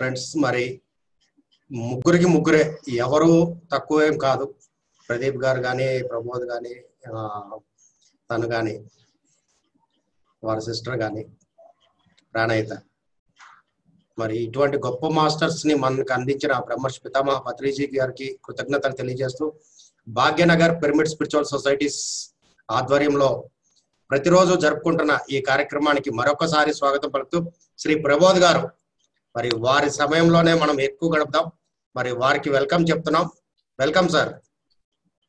Friends మరి ముగ్గురికి ముగ్గురే ఎవరు తక్కువేం కాదు ప్రదీప్ గారు కానీ ప్రమోద్ కానీ తను కానీ వారి సిస్టర్ కానీ ప్రాణయిత మరి ఇటువంటి గొప్ప మాస్టర్స్ ని మనకు అందించిన బ్రహ్మర్షి పితామహ పత్రిజీ గారికి కృతజ్ఞతలు తెలియజేస్తూ భాగ్యనగర్ పిరమిడ్ స్పిరిచువల్ సొసైటీస్ ఆధ్వర్యంలో ప్రతిరోజు జరుపుకుంటున్న ఈ కార్యక్రమానికి మరొకసారి స్వాగతం పలుకుతూ శ్రీ ప్రబోధ్ గారు మరి వారి సమయంలోనే మనం ఎక్కువ గడుపుదాం మరి వారికి వెల్కమ్ చెప్తున్నాం welcome sir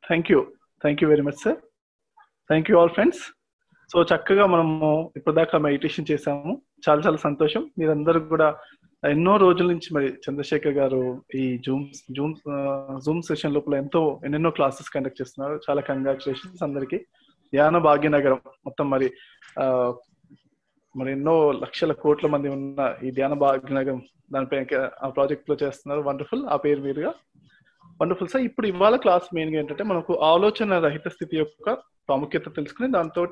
thank you thank you very much sir thank you all friends so చక్కగా మనము ఇప్పటిదాకా మెడిటేషన్ చేసాము చాలా చాలా సంతోషం మీరందరూ కూడా ఎన్నో రోజుల నుంచి మరి చంద్రశేఖర్ గారు ఈ జూమ్ జూమ్ జూమ్ సెషన్ లోపల ఎంతో ఎన్నెన్నో క్లాసెస్ కండక్ట్ చేస్తున్నారు చాలా కంగ్రాచులేషన్స్ అందరికి యాన భాగ్యనగరం మొత్తం మరి మరి ఎన్నో లక్షల కోట్ల మంది ఉన్న ఈ ధ్యాన భాగ్యనగరం దానిపై ఆ ప్రాజెక్ట్ లో చేస్తున్నారు వండర్ఫుల్ ఆ పేరు మీదుగా వండర్ఫుల్ సార్ ఇప్పుడు ఇవాళ క్లాస్ మెయిన్ గా ఏంటంటే మనకు ఆలోచన రహిత స్థితి యొక్క ప్రాముఖ్యత తెలుసుకుని దాంతో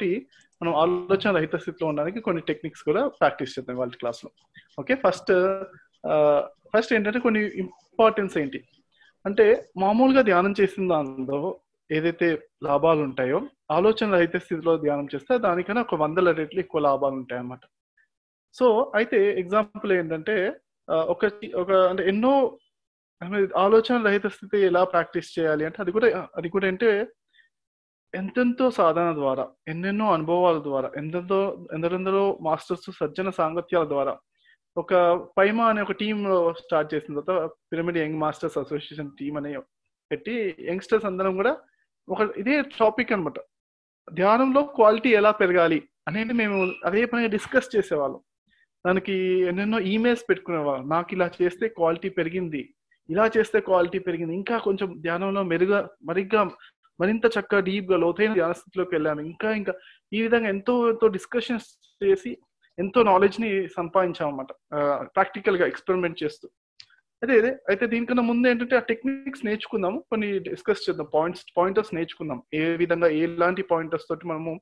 మనం ఆలోచన రహిత స్థితిలో ఉండడానికి కొన్ని టెక్నిక్స్ కూడా ప్రాక్టీస్ చేద్దాం వాళ్ళ క్లాస్ లో ఓకే ఫస్ట్ ఫస్ట్ ఏంటంటే కొన్ని ఇంపార్టెన్స్ ఏంటి అంటే మామూలుగా ధ్యానం చేసిన దానిలో ఏదైతే లాభాలు ఉంటాయో ఆలోచనలు అయితే స్థితిలో ధ్యానం చేస్తే దానికన్నా ఒక వందల రెట్లు ఎక్కువ లాభాలు ఉంటాయి అన్నమాట సో అయితే ఎగ్జాంపుల్ ఏంటంటే ఒక ఒక అంటే ఎన్నో ఆలోచన రహిత స్థితి ఎలా ప్రాక్టీస్ చేయాలి అంటే అది కూడా అది కూడా అంటే ఎంతెంతో సాధన ద్వారా ఎన్నెన్నో అనుభవాల ద్వారా ఎంతెంతో ఎందరెందరో మాస్టర్స్ సజ్జన సాంగత్యాల ద్వారా ఒక పైమా అనే ఒక టీమ్ స్టార్ట్ చేసిన తర్వాత pyramid young masters association team అనే పెట్టి యంగ్స్టర్స్ అందరం కూడా ఒక ఇదే టాపిక్ అనమాట ధ్యానంలో క్వాలిటీ ఎలా పెరగాలి అనేది మేము అదే పని డిస్కస్ చేసేవాళ్ళం దానికి ఎన్నెన్నో ఈమెయిల్స్ పెట్టుకునేవాళ్ళం నాకు ఇలా చేస్తే క్వాలిటీ పెరిగింది ఇలా చేస్తే క్వాలిటీ పెరిగింది ఇంకా కొంచెం ధ్యానంలో మెరుగా మరిగ్గా మరింత చక్కగా డీప్ గా లోతైన ధ్యాన స్థితిలోకి వెళ్ళాము ఇంకా ఇంకా ఈ విధంగా ఎంతో ఎంతో డిస్కషన్స్ చేసి ఎంతో నాలెడ్జ్ ని సంపాదించాం అనమాట ప్రాక్టికల్ గా ఎక్స్పెరిమెంట్ చేస్తూ అదే అదే అయితే దీనికన్నా ముందు ఏంటంటే ఆ టెక్నిక్స్ నేర్చుకుందాం కొన్ని డిస్కస్ చేద్దాం పాయింట్స్ పాయింటర్స్ నేర్చుకుందాం ఏ విధంగా ఎలాంటి పాయింటర్స్ తోటి మనము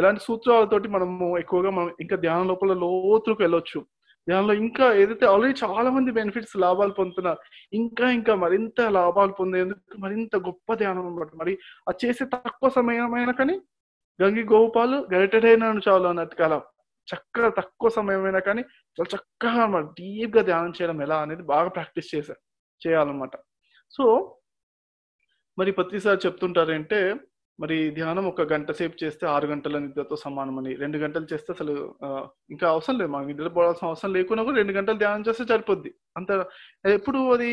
ఎలాంటి సూత్రాలతోటి మనము ఎక్కువగా మనం ఇంకా ధ్యానం లోపల లోతులకు వెళ్ళొచ్చు ధ్యానంలో ఇంకా ఏదైతే ఆల్రెడీ చాలా మంది బెనిఫిట్స్ లాభాలు పొందుతున్నారు ఇంకా ఇంకా మరింత లాభాలు పొందేందుకు మరింత గొప్ప ధ్యానం అనమాట మరి అది చేసే తక్కువ సమయమైనా కానీ గంగి గోపాలు గరిటెడైనాను చాలు అన్నట్టు కలం చక్కగా తక్కువ సమయమైనా కానీ చాలా చక్కగా అనమాట డీప్గా ధ్యానం చేయడం ఎలా అనేది బాగా ప్రాక్టీస్ చేశా చేయాలన్నమాట సో మరి ప్రతిసారి చెప్తుంటారంటే మరి ధ్యానం ఒక గంట సేపు చేస్తే ఆరు గంటల నిద్రతో అని రెండు గంటలు చేస్తే అసలు ఇంకా అవసరం లేదు మాకు నిద్రపోవాల్సిన అవసరం లేకున్నా కూడా రెండు గంటలు ధ్యానం చేస్తే సరిపోద్ది అంత ఎప్పుడు అది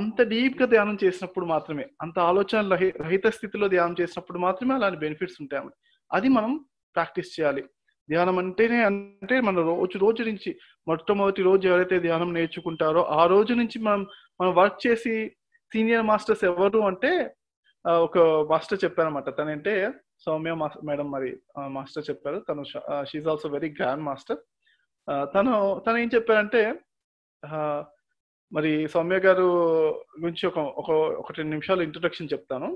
అంత డీప్గా ధ్యానం చేసినప్పుడు మాత్రమే అంత ఆలోచన రహిత స్థితిలో ధ్యానం చేసినప్పుడు మాత్రమే అలాంటి బెనిఫిట్స్ ఉంటాయి అది మనం ప్రాక్టీస్ చేయాలి ధ్యానం అంటేనే అంటే మన రోజు రోజు నుంచి మొట్టమొదటి రోజు ఎవరైతే ధ్యానం నేర్చుకుంటారో ఆ రోజు నుంచి మనం మనం వర్క్ చేసి సీనియర్ మాస్టర్స్ ఎవరు అంటే ఒక మాస్టర్ చెప్పారనమాట తనంటే సౌమ్య మాస్టర్ మేడం మరి మాస్టర్ చెప్పారు తను she also very grand master తను తను ఏం చెప్పారంటే మరి సౌమ్య గారు గురించి ఒక ఒక ఒక రెండు నిమిషాలు ఇంట్రొడక్షన్ చెప్తాను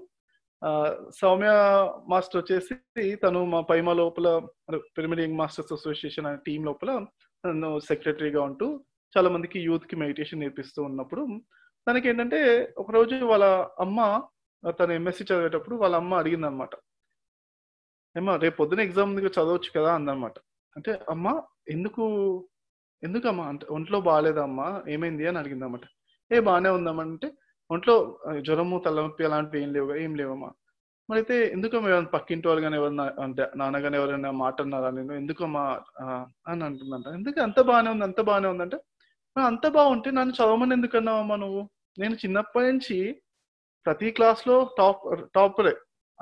సౌమ్య మాస్టర్ వచ్చేసి తను మా పైమ లోపల పిరమిడ్ యంగ్ మాస్టర్స్ అసోసియేషన్ అనే టీం లోపల నన్ను సెక్రటరీగా ఉంటూ చాలా మందికి యూత్ కి మెడిటేషన్ నేర్పిస్తూ ఉన్నప్పుడు తనకి ఏంటంటే ఒకరోజు వాళ్ళ అమ్మ తను ఎంఎస్సి చదివేటప్పుడు వాళ్ళ అమ్మ అడిగింది అనమాట ఏమో రేపు పొద్దున ఎగ్జామ్ దగ్గర చదవచ్చు కదా అందనమాట అంటే అమ్మ ఎందుకు ఎందుకమ్మా అంటే ఒంట్లో బాగాలేదమ్మా ఏమైంది అని అడిగింది అనమాట ఏ బాగానే అంటే ఒంట్లో జ్వరము తలనొప్పి అలాంటివి ఏం లేవు ఏం లేవమ్మా మరి అయితే ఎందుకమ్మా ఎవరైనా పక్కింటి వాళ్ళు కానీ ఎవరన్నా అంటే కానీ ఎవరైనా మాట అన్నారా నేను ఎందుకమ్మా అని అంటుందంట ఎందుకు అంత బాగానే ఉంది అంత బాగానే ఉందంటే అంత బాగుంటే నన్ను చదవమని ఎందుకు అన్నావమ్మా నువ్వు నేను చిన్నప్పటి నుంచి ప్రతి క్లాస్లో టాప్ టాపరే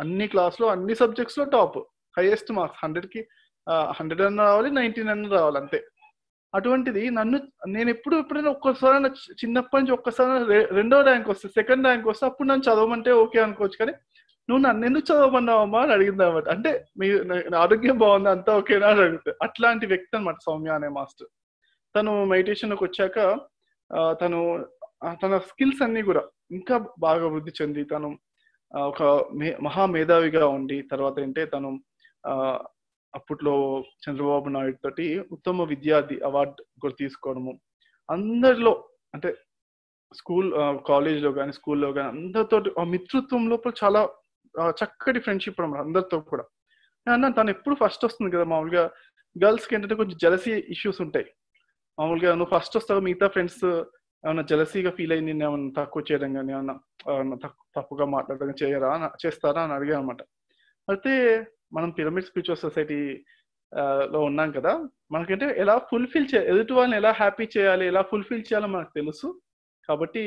అన్ని క్లాస్లో అన్ని సబ్జెక్ట్స్లో టాప్ హైయెస్ట్ మార్క్స్ హండ్రెడ్కి హండ్రెడ్ అన్న రావాలి నైన్టీన్ అన్న రావాలి అంతే అటువంటిది నన్ను నేను ఎప్పుడు ఎప్పుడైనా ఒక్కసారి చిన్నప్పటి నుంచి ఒక్కసారి రెండో ర్యాంక్ వస్తే సెకండ్ ర్యాంక్ వస్తే అప్పుడు నన్ను చదవమంటే ఓకే అనుకోవచ్చు కానీ నువ్వు నన్ను ఎందుకు చదవమన్నావమ్మా అని అడిగింది అనమాట అంటే మీ ఆరోగ్యం బాగుంది అంతా ఓకేనా అని అడుగుతుంది అట్లాంటి వ్యక్తి అనమాట సౌమ్య అనే మాస్టర్ తను మెడిటేషన్కి వచ్చాక తను తన స్కిల్స్ అన్ని కూడా ఇంకా బాగా వృద్ధి చెంది తను ఒక మహా మేధావిగా ఉండి తర్వాత ఏంటంటే తను అప్పట్లో చంద్రబాబు నాయుడు తోటి ఉత్తమ విద్యార్థి అవార్డు కూడా తీసుకోవడము అందరిలో అంటే స్కూల్ కాలేజ్లో కానీ స్కూల్లో కానీ అందరితో ఆ మిత్రుత్వం లోపల చాలా చక్కటి ఫ్రెండ్షిప్ అనమాట అందరితో కూడా అన్న తను ఎప్పుడు ఫస్ట్ వస్తుంది కదా మామూలుగా గర్ల్స్కి ఏంటంటే కొంచెం జలసీ ఇష్యూస్ ఉంటాయి మామూలుగా నువ్వు ఫస్ట్ వస్తావు మిగతా ఫ్రెండ్స్ ఏమన్నా జలసీగా ఫీల్ అయింది ఏమైనా తక్కువ చేయడం కానీ ఏమన్నా తప్పుగా మాట్లాడడం చేయరా చేస్తారా అని అడిగా అనమాట అయితే మనం పిరమిడ్ స్పిరిచువల్ సొసైటీ లో ఉన్నాం కదా మనకంటే ఎలా ఫుల్ఫిల్ చే ఎదుటి వాళ్ళని ఎలా హ్యాపీ చేయాలి ఎలా ఫుల్ఫిల్ చేయాలో మనకు తెలుసు కాబట్టి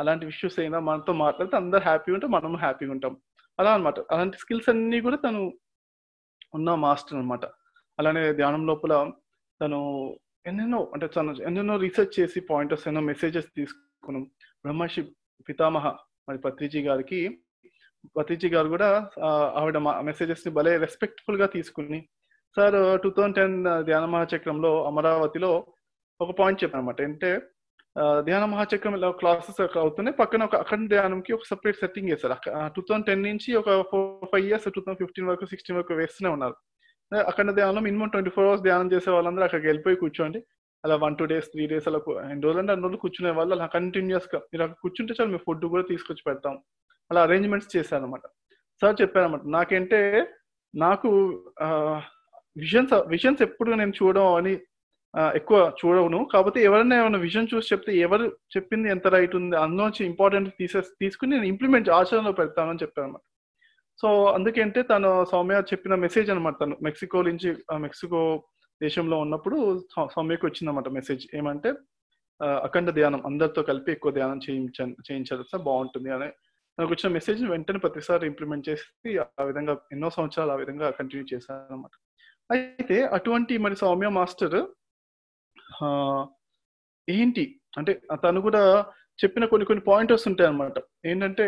అలాంటి ఇష్యూస్ అయినా మనతో మాట్లాడితే అందరు హ్యాపీ ఉంటే మనం హ్యాపీగా ఉంటాం అలా అనమాట అలాంటి స్కిల్స్ అన్నీ కూడా తను ఉన్న మాస్టర్ అనమాట అలానే ధ్యానం లోపల తను ఎన్నెన్నో అంటే తను ఎన్నెన్నో రీసెర్చ్ చేసి పాయింటర్స్ ఎన్నో మెసేజెస్ తీసుకున్నాం బ్రహ్మర్షి పితామహ మరి పత్రిజీ గారికి భతీజీ గారు కూడా ఆవిడ మెసేజెస్ ని భలే రెస్పెక్ట్ఫుల్ గా తీసుకుని సార్ టూ థౌజండ్ టెన్ ధ్యాన మహాచక్రంలో అమరావతిలో ఒక పాయింట్ చెప్పాను అనమాట అంటే ధ్యాన మహాచక్రం ఇలా క్లాసెస్ అవుతున్నాయి పక్కన ఒక అఖండ ధ్యానంకి ఒక సపరేట్ సెట్టింగ్ వేస్తారు టూ థౌసండ్ టెన్ నుంచి ఒక four five years two thousand fifteen వరకు సిక్స్టీన్ వరకు వేస్తూనే ఉన్నారు అఖండ ధ్యానంలో మినిమం ట్వంటీ ఫోర్ అవర్స్ ధ్యానం చేసే వాళ్ళందరూ అక్కడికి వెళ్ళిపోయి కూర్చోండి అలా one two days three days అలా రెండు రోజులు అంటే రెండు రోజులు కూర్చునే వాళ్ళు అలా కంటిన్యూస్ గా మీరు అక్కడ కూర్చుంటే చాలు మేము ఫుడ్ కూడా తీసుకొచ్చి పెడతాం అలా అరేంజ్మెంట్స్ చేశాను అనమాట సార్ అనమాట నాకంటే నాకు విజన్స్ విజన్స్ ఎప్పుడు నేను చూడడం అని ఎక్కువ చూడవును కాకపోతే ఎవరైనా ఏమైనా విజన్ చూసి చెప్తే ఎవరు చెప్పింది ఎంత రైట్ ఉంది అందులోంచి ఇంపార్టెంట్ తీసేసి తీసుకుని నేను ఇంప్లిమెంట్ ఆచరణలో పెడతానని చెప్పాను అనమాట సో అందుకంటే తను సౌమ్య చెప్పిన మెసేజ్ అనమాట తను మెక్సికో నుంచి మెక్సికో దేశంలో ఉన్నప్పుడు సౌమ్యకు వచ్చిందన్నమాట మెసేజ్ ఏమంటే అఖండ ధ్యానం అందరితో కలిపి ఎక్కువ ధ్యానం చేయించ చేయించాలి సార్ బాగుంటుంది అని నాకు వచ్చిన మెసేజ్ వెంటనే ప్రతిసారి ఇంప్లిమెంట్ చేసి ఆ విధంగా ఎన్నో సంవత్సరాలు ఆ విధంగా కంటిన్యూ చేశాను అనమాట అయితే అటువంటి మరి సౌమ్య మాస్టర్ ఏంటి అంటే తను కూడా చెప్పిన కొన్ని కొన్ని పాయింటర్స్ ఉంటాయి అనమాట ఏంటంటే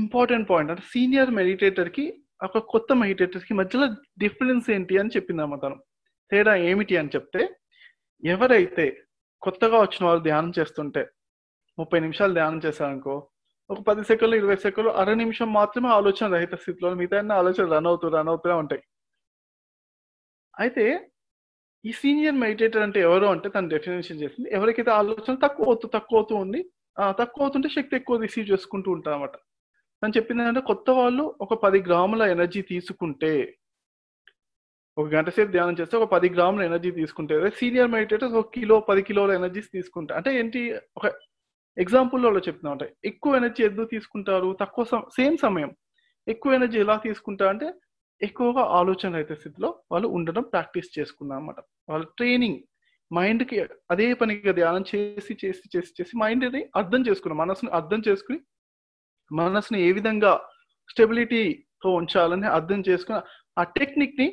ఇంపార్టెంట్ పాయింట్ అంటే సీనియర్ మెడిటేటర్ కి ఒక కొత్త మెడిటేటర్ కి మధ్యలో డిఫరెన్స్ ఏంటి అని చెప్పిందమ్మ తను తేడా ఏమిటి అని చెప్తే ఎవరైతే కొత్తగా వచ్చిన వాళ్ళు ధ్యానం చేస్తుంటే ముప్పై నిమిషాలు ధ్యానం చేశారనుకో ఒక పది సెకండ్లు ఇరవై సెకండ్లు అర నిమిషం మాత్రమే ఆలోచన రహిత స్థితిలో మిగతా ఆలోచన రన్ అవుతూ రన్ అవుతూనే ఉంటాయి అయితే ఈ సీనియర్ మెడిటేటర్ అంటే ఎవరో అంటే తను డెఫినేషన్ చేసింది ఎవరికైతే ఆలోచన తక్కువ అవుతూ తక్కువ అవుతూ ఉంది తక్కువ అవుతుంటే శక్తి ఎక్కువ రిసీవ్ చేసుకుంటూ ఉంటారు అనమాట తను చెప్పింది ఏంటంటే కొత్త వాళ్ళు ఒక పది గ్రాముల ఎనర్జీ తీసుకుంటే ఒక గంట సేపు ధ్యానం చేస్తే ఒక పది గ్రాముల ఎనర్జీ తీసుకుంటే సీనియర్ మెడిటేటర్స్ ఒక కిలో పది కిలోల ఎనర్జీస్ తీసుకుంటారు అంటే ఏంటి ఒక ఎగ్జాంపుల్లో చెప్తున్నా అంటే ఎక్కువ ఎనర్జీ ఎందుకు తీసుకుంటారు తక్కువ సేమ్ సమయం ఎక్కువ ఎనర్జీ ఎలా తీసుకుంటా అంటే ఎక్కువగా ఆలోచన అయితే స్థితిలో వాళ్ళు ఉండడం ప్రాక్టీస్ చేసుకున్నారు అనమాట వాళ్ళ ట్రైనింగ్ మైండ్కి అదే పనిగా ధ్యానం చేసి చేసి చేసి చేసి మైండ్ని అర్థం చేసుకున్న మనసుని అర్థం చేసుకుని మనసుని ఏ విధంగా స్టెబిలిటీతో ఉంచాలని అర్థం చేసుకుని ఆ టెక్నిక్ని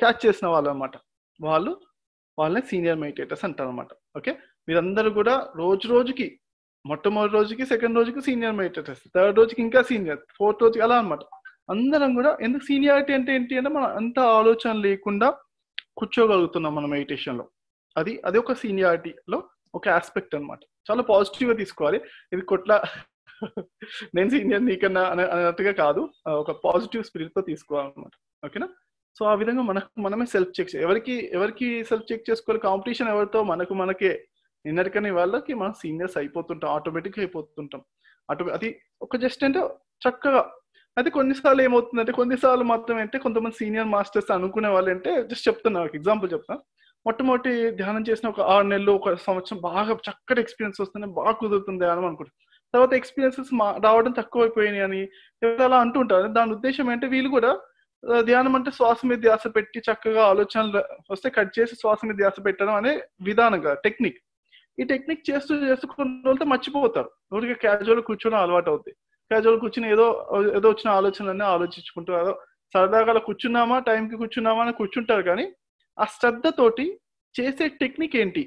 క్యాచ్ చేసిన వాళ్ళు అనమాట వాళ్ళు వాళ్ళని సీనియర్ మెడిటేటర్స్ అంటారు అనమాట ఓకే మీరందరూ కూడా రోజు రోజుకి మొట్టమొదటి రోజుకి సెకండ్ రోజుకి సీనియర్ మెడిటేటర్స్ థర్డ్ రోజుకి ఇంకా సీనియర్ ఫోర్త్ రోజుకి అలా అనమాట అందరం కూడా ఎందుకు సీనియారిటీ అంటే ఏంటి అంటే మనం అంత ఆలోచన లేకుండా కూర్చోగలుగుతున్నాం మన మెడిటేషన్లో అది అది ఒక సీనియారిటీలో ఒక ఆస్పెక్ట్ అనమాట చాలా పాజిటివ్గా తీసుకోవాలి ఇది కొట్ల నేను సీనియర్ నీకన్నా అన్నట్టుగా కాదు ఒక పాజిటివ్ స్పిరిట్తో తీసుకోవాలన్నమాట ఓకేనా సో ఆ విధంగా మనకు మనమే సెల్ఫ్ చెక్ ఎవరికి ఎవరికి సెల్ఫ్ చెక్ చేసుకోవాలి కాంపిటీషన్ ఎవరితో మనకు మనకే నిన్నటికనే వాళ్ళకి మనం సీనియర్స్ అయిపోతుంటాం ఆటోమేటిక్గా అయిపోతుంటాం అటు అది ఒక జస్ట్ అంటే చక్కగా అయితే కొన్నిసార్లు ఏమవుతుందంటే కొన్నిసార్లు మాత్రం అంటే కొంతమంది సీనియర్ మాస్టర్స్ అనుకునే వాళ్ళు అంటే జస్ట్ చెప్తున్నా ఒక ఎగ్జాంపుల్ చెప్తాను మొట్టమొదటి ధ్యానం చేసిన ఒక ఆరు నెలలు ఒక సంవత్సరం బాగా చక్కటి ఎక్స్పీరియన్స్ వస్తుంది బాగా కుదురుతుంది అని అనుకుంటారు తర్వాత ఎక్స్పీరియన్సెస్ రావడం తక్కువైపోయినాయి అని అలా అంటుంటారు దాని ఉద్దేశం ఏంటంటే వీళ్ళు కూడా ధ్యానం అంటే శ్వాస మీద ధ్యాస పెట్టి చక్కగా ఆలోచనలు వస్తే కట్ చేసి శ్వాస మీద ధ్యాస పెట్టడం అనే విధానంగా టెక్నిక్ ఈ టెక్నిక్ చేస్తూ చేస్తూ కొన్ని రోజులతో మర్చిపోతారు ఊరికే క్యాజువల్ కూర్చొని అలవాటు అవుతుంది క్యాజువల్ కూర్చుని ఏదో ఏదో వచ్చిన ఆలోచనలన్నీ ఆలోచించుకుంటూ ఏదో సరదాగా కూర్చున్నామా టైంకి కూర్చున్నామా అని కూర్చుంటారు కానీ ఆ శ్రద్ధతోటి చేసే టెక్నిక్ ఏంటి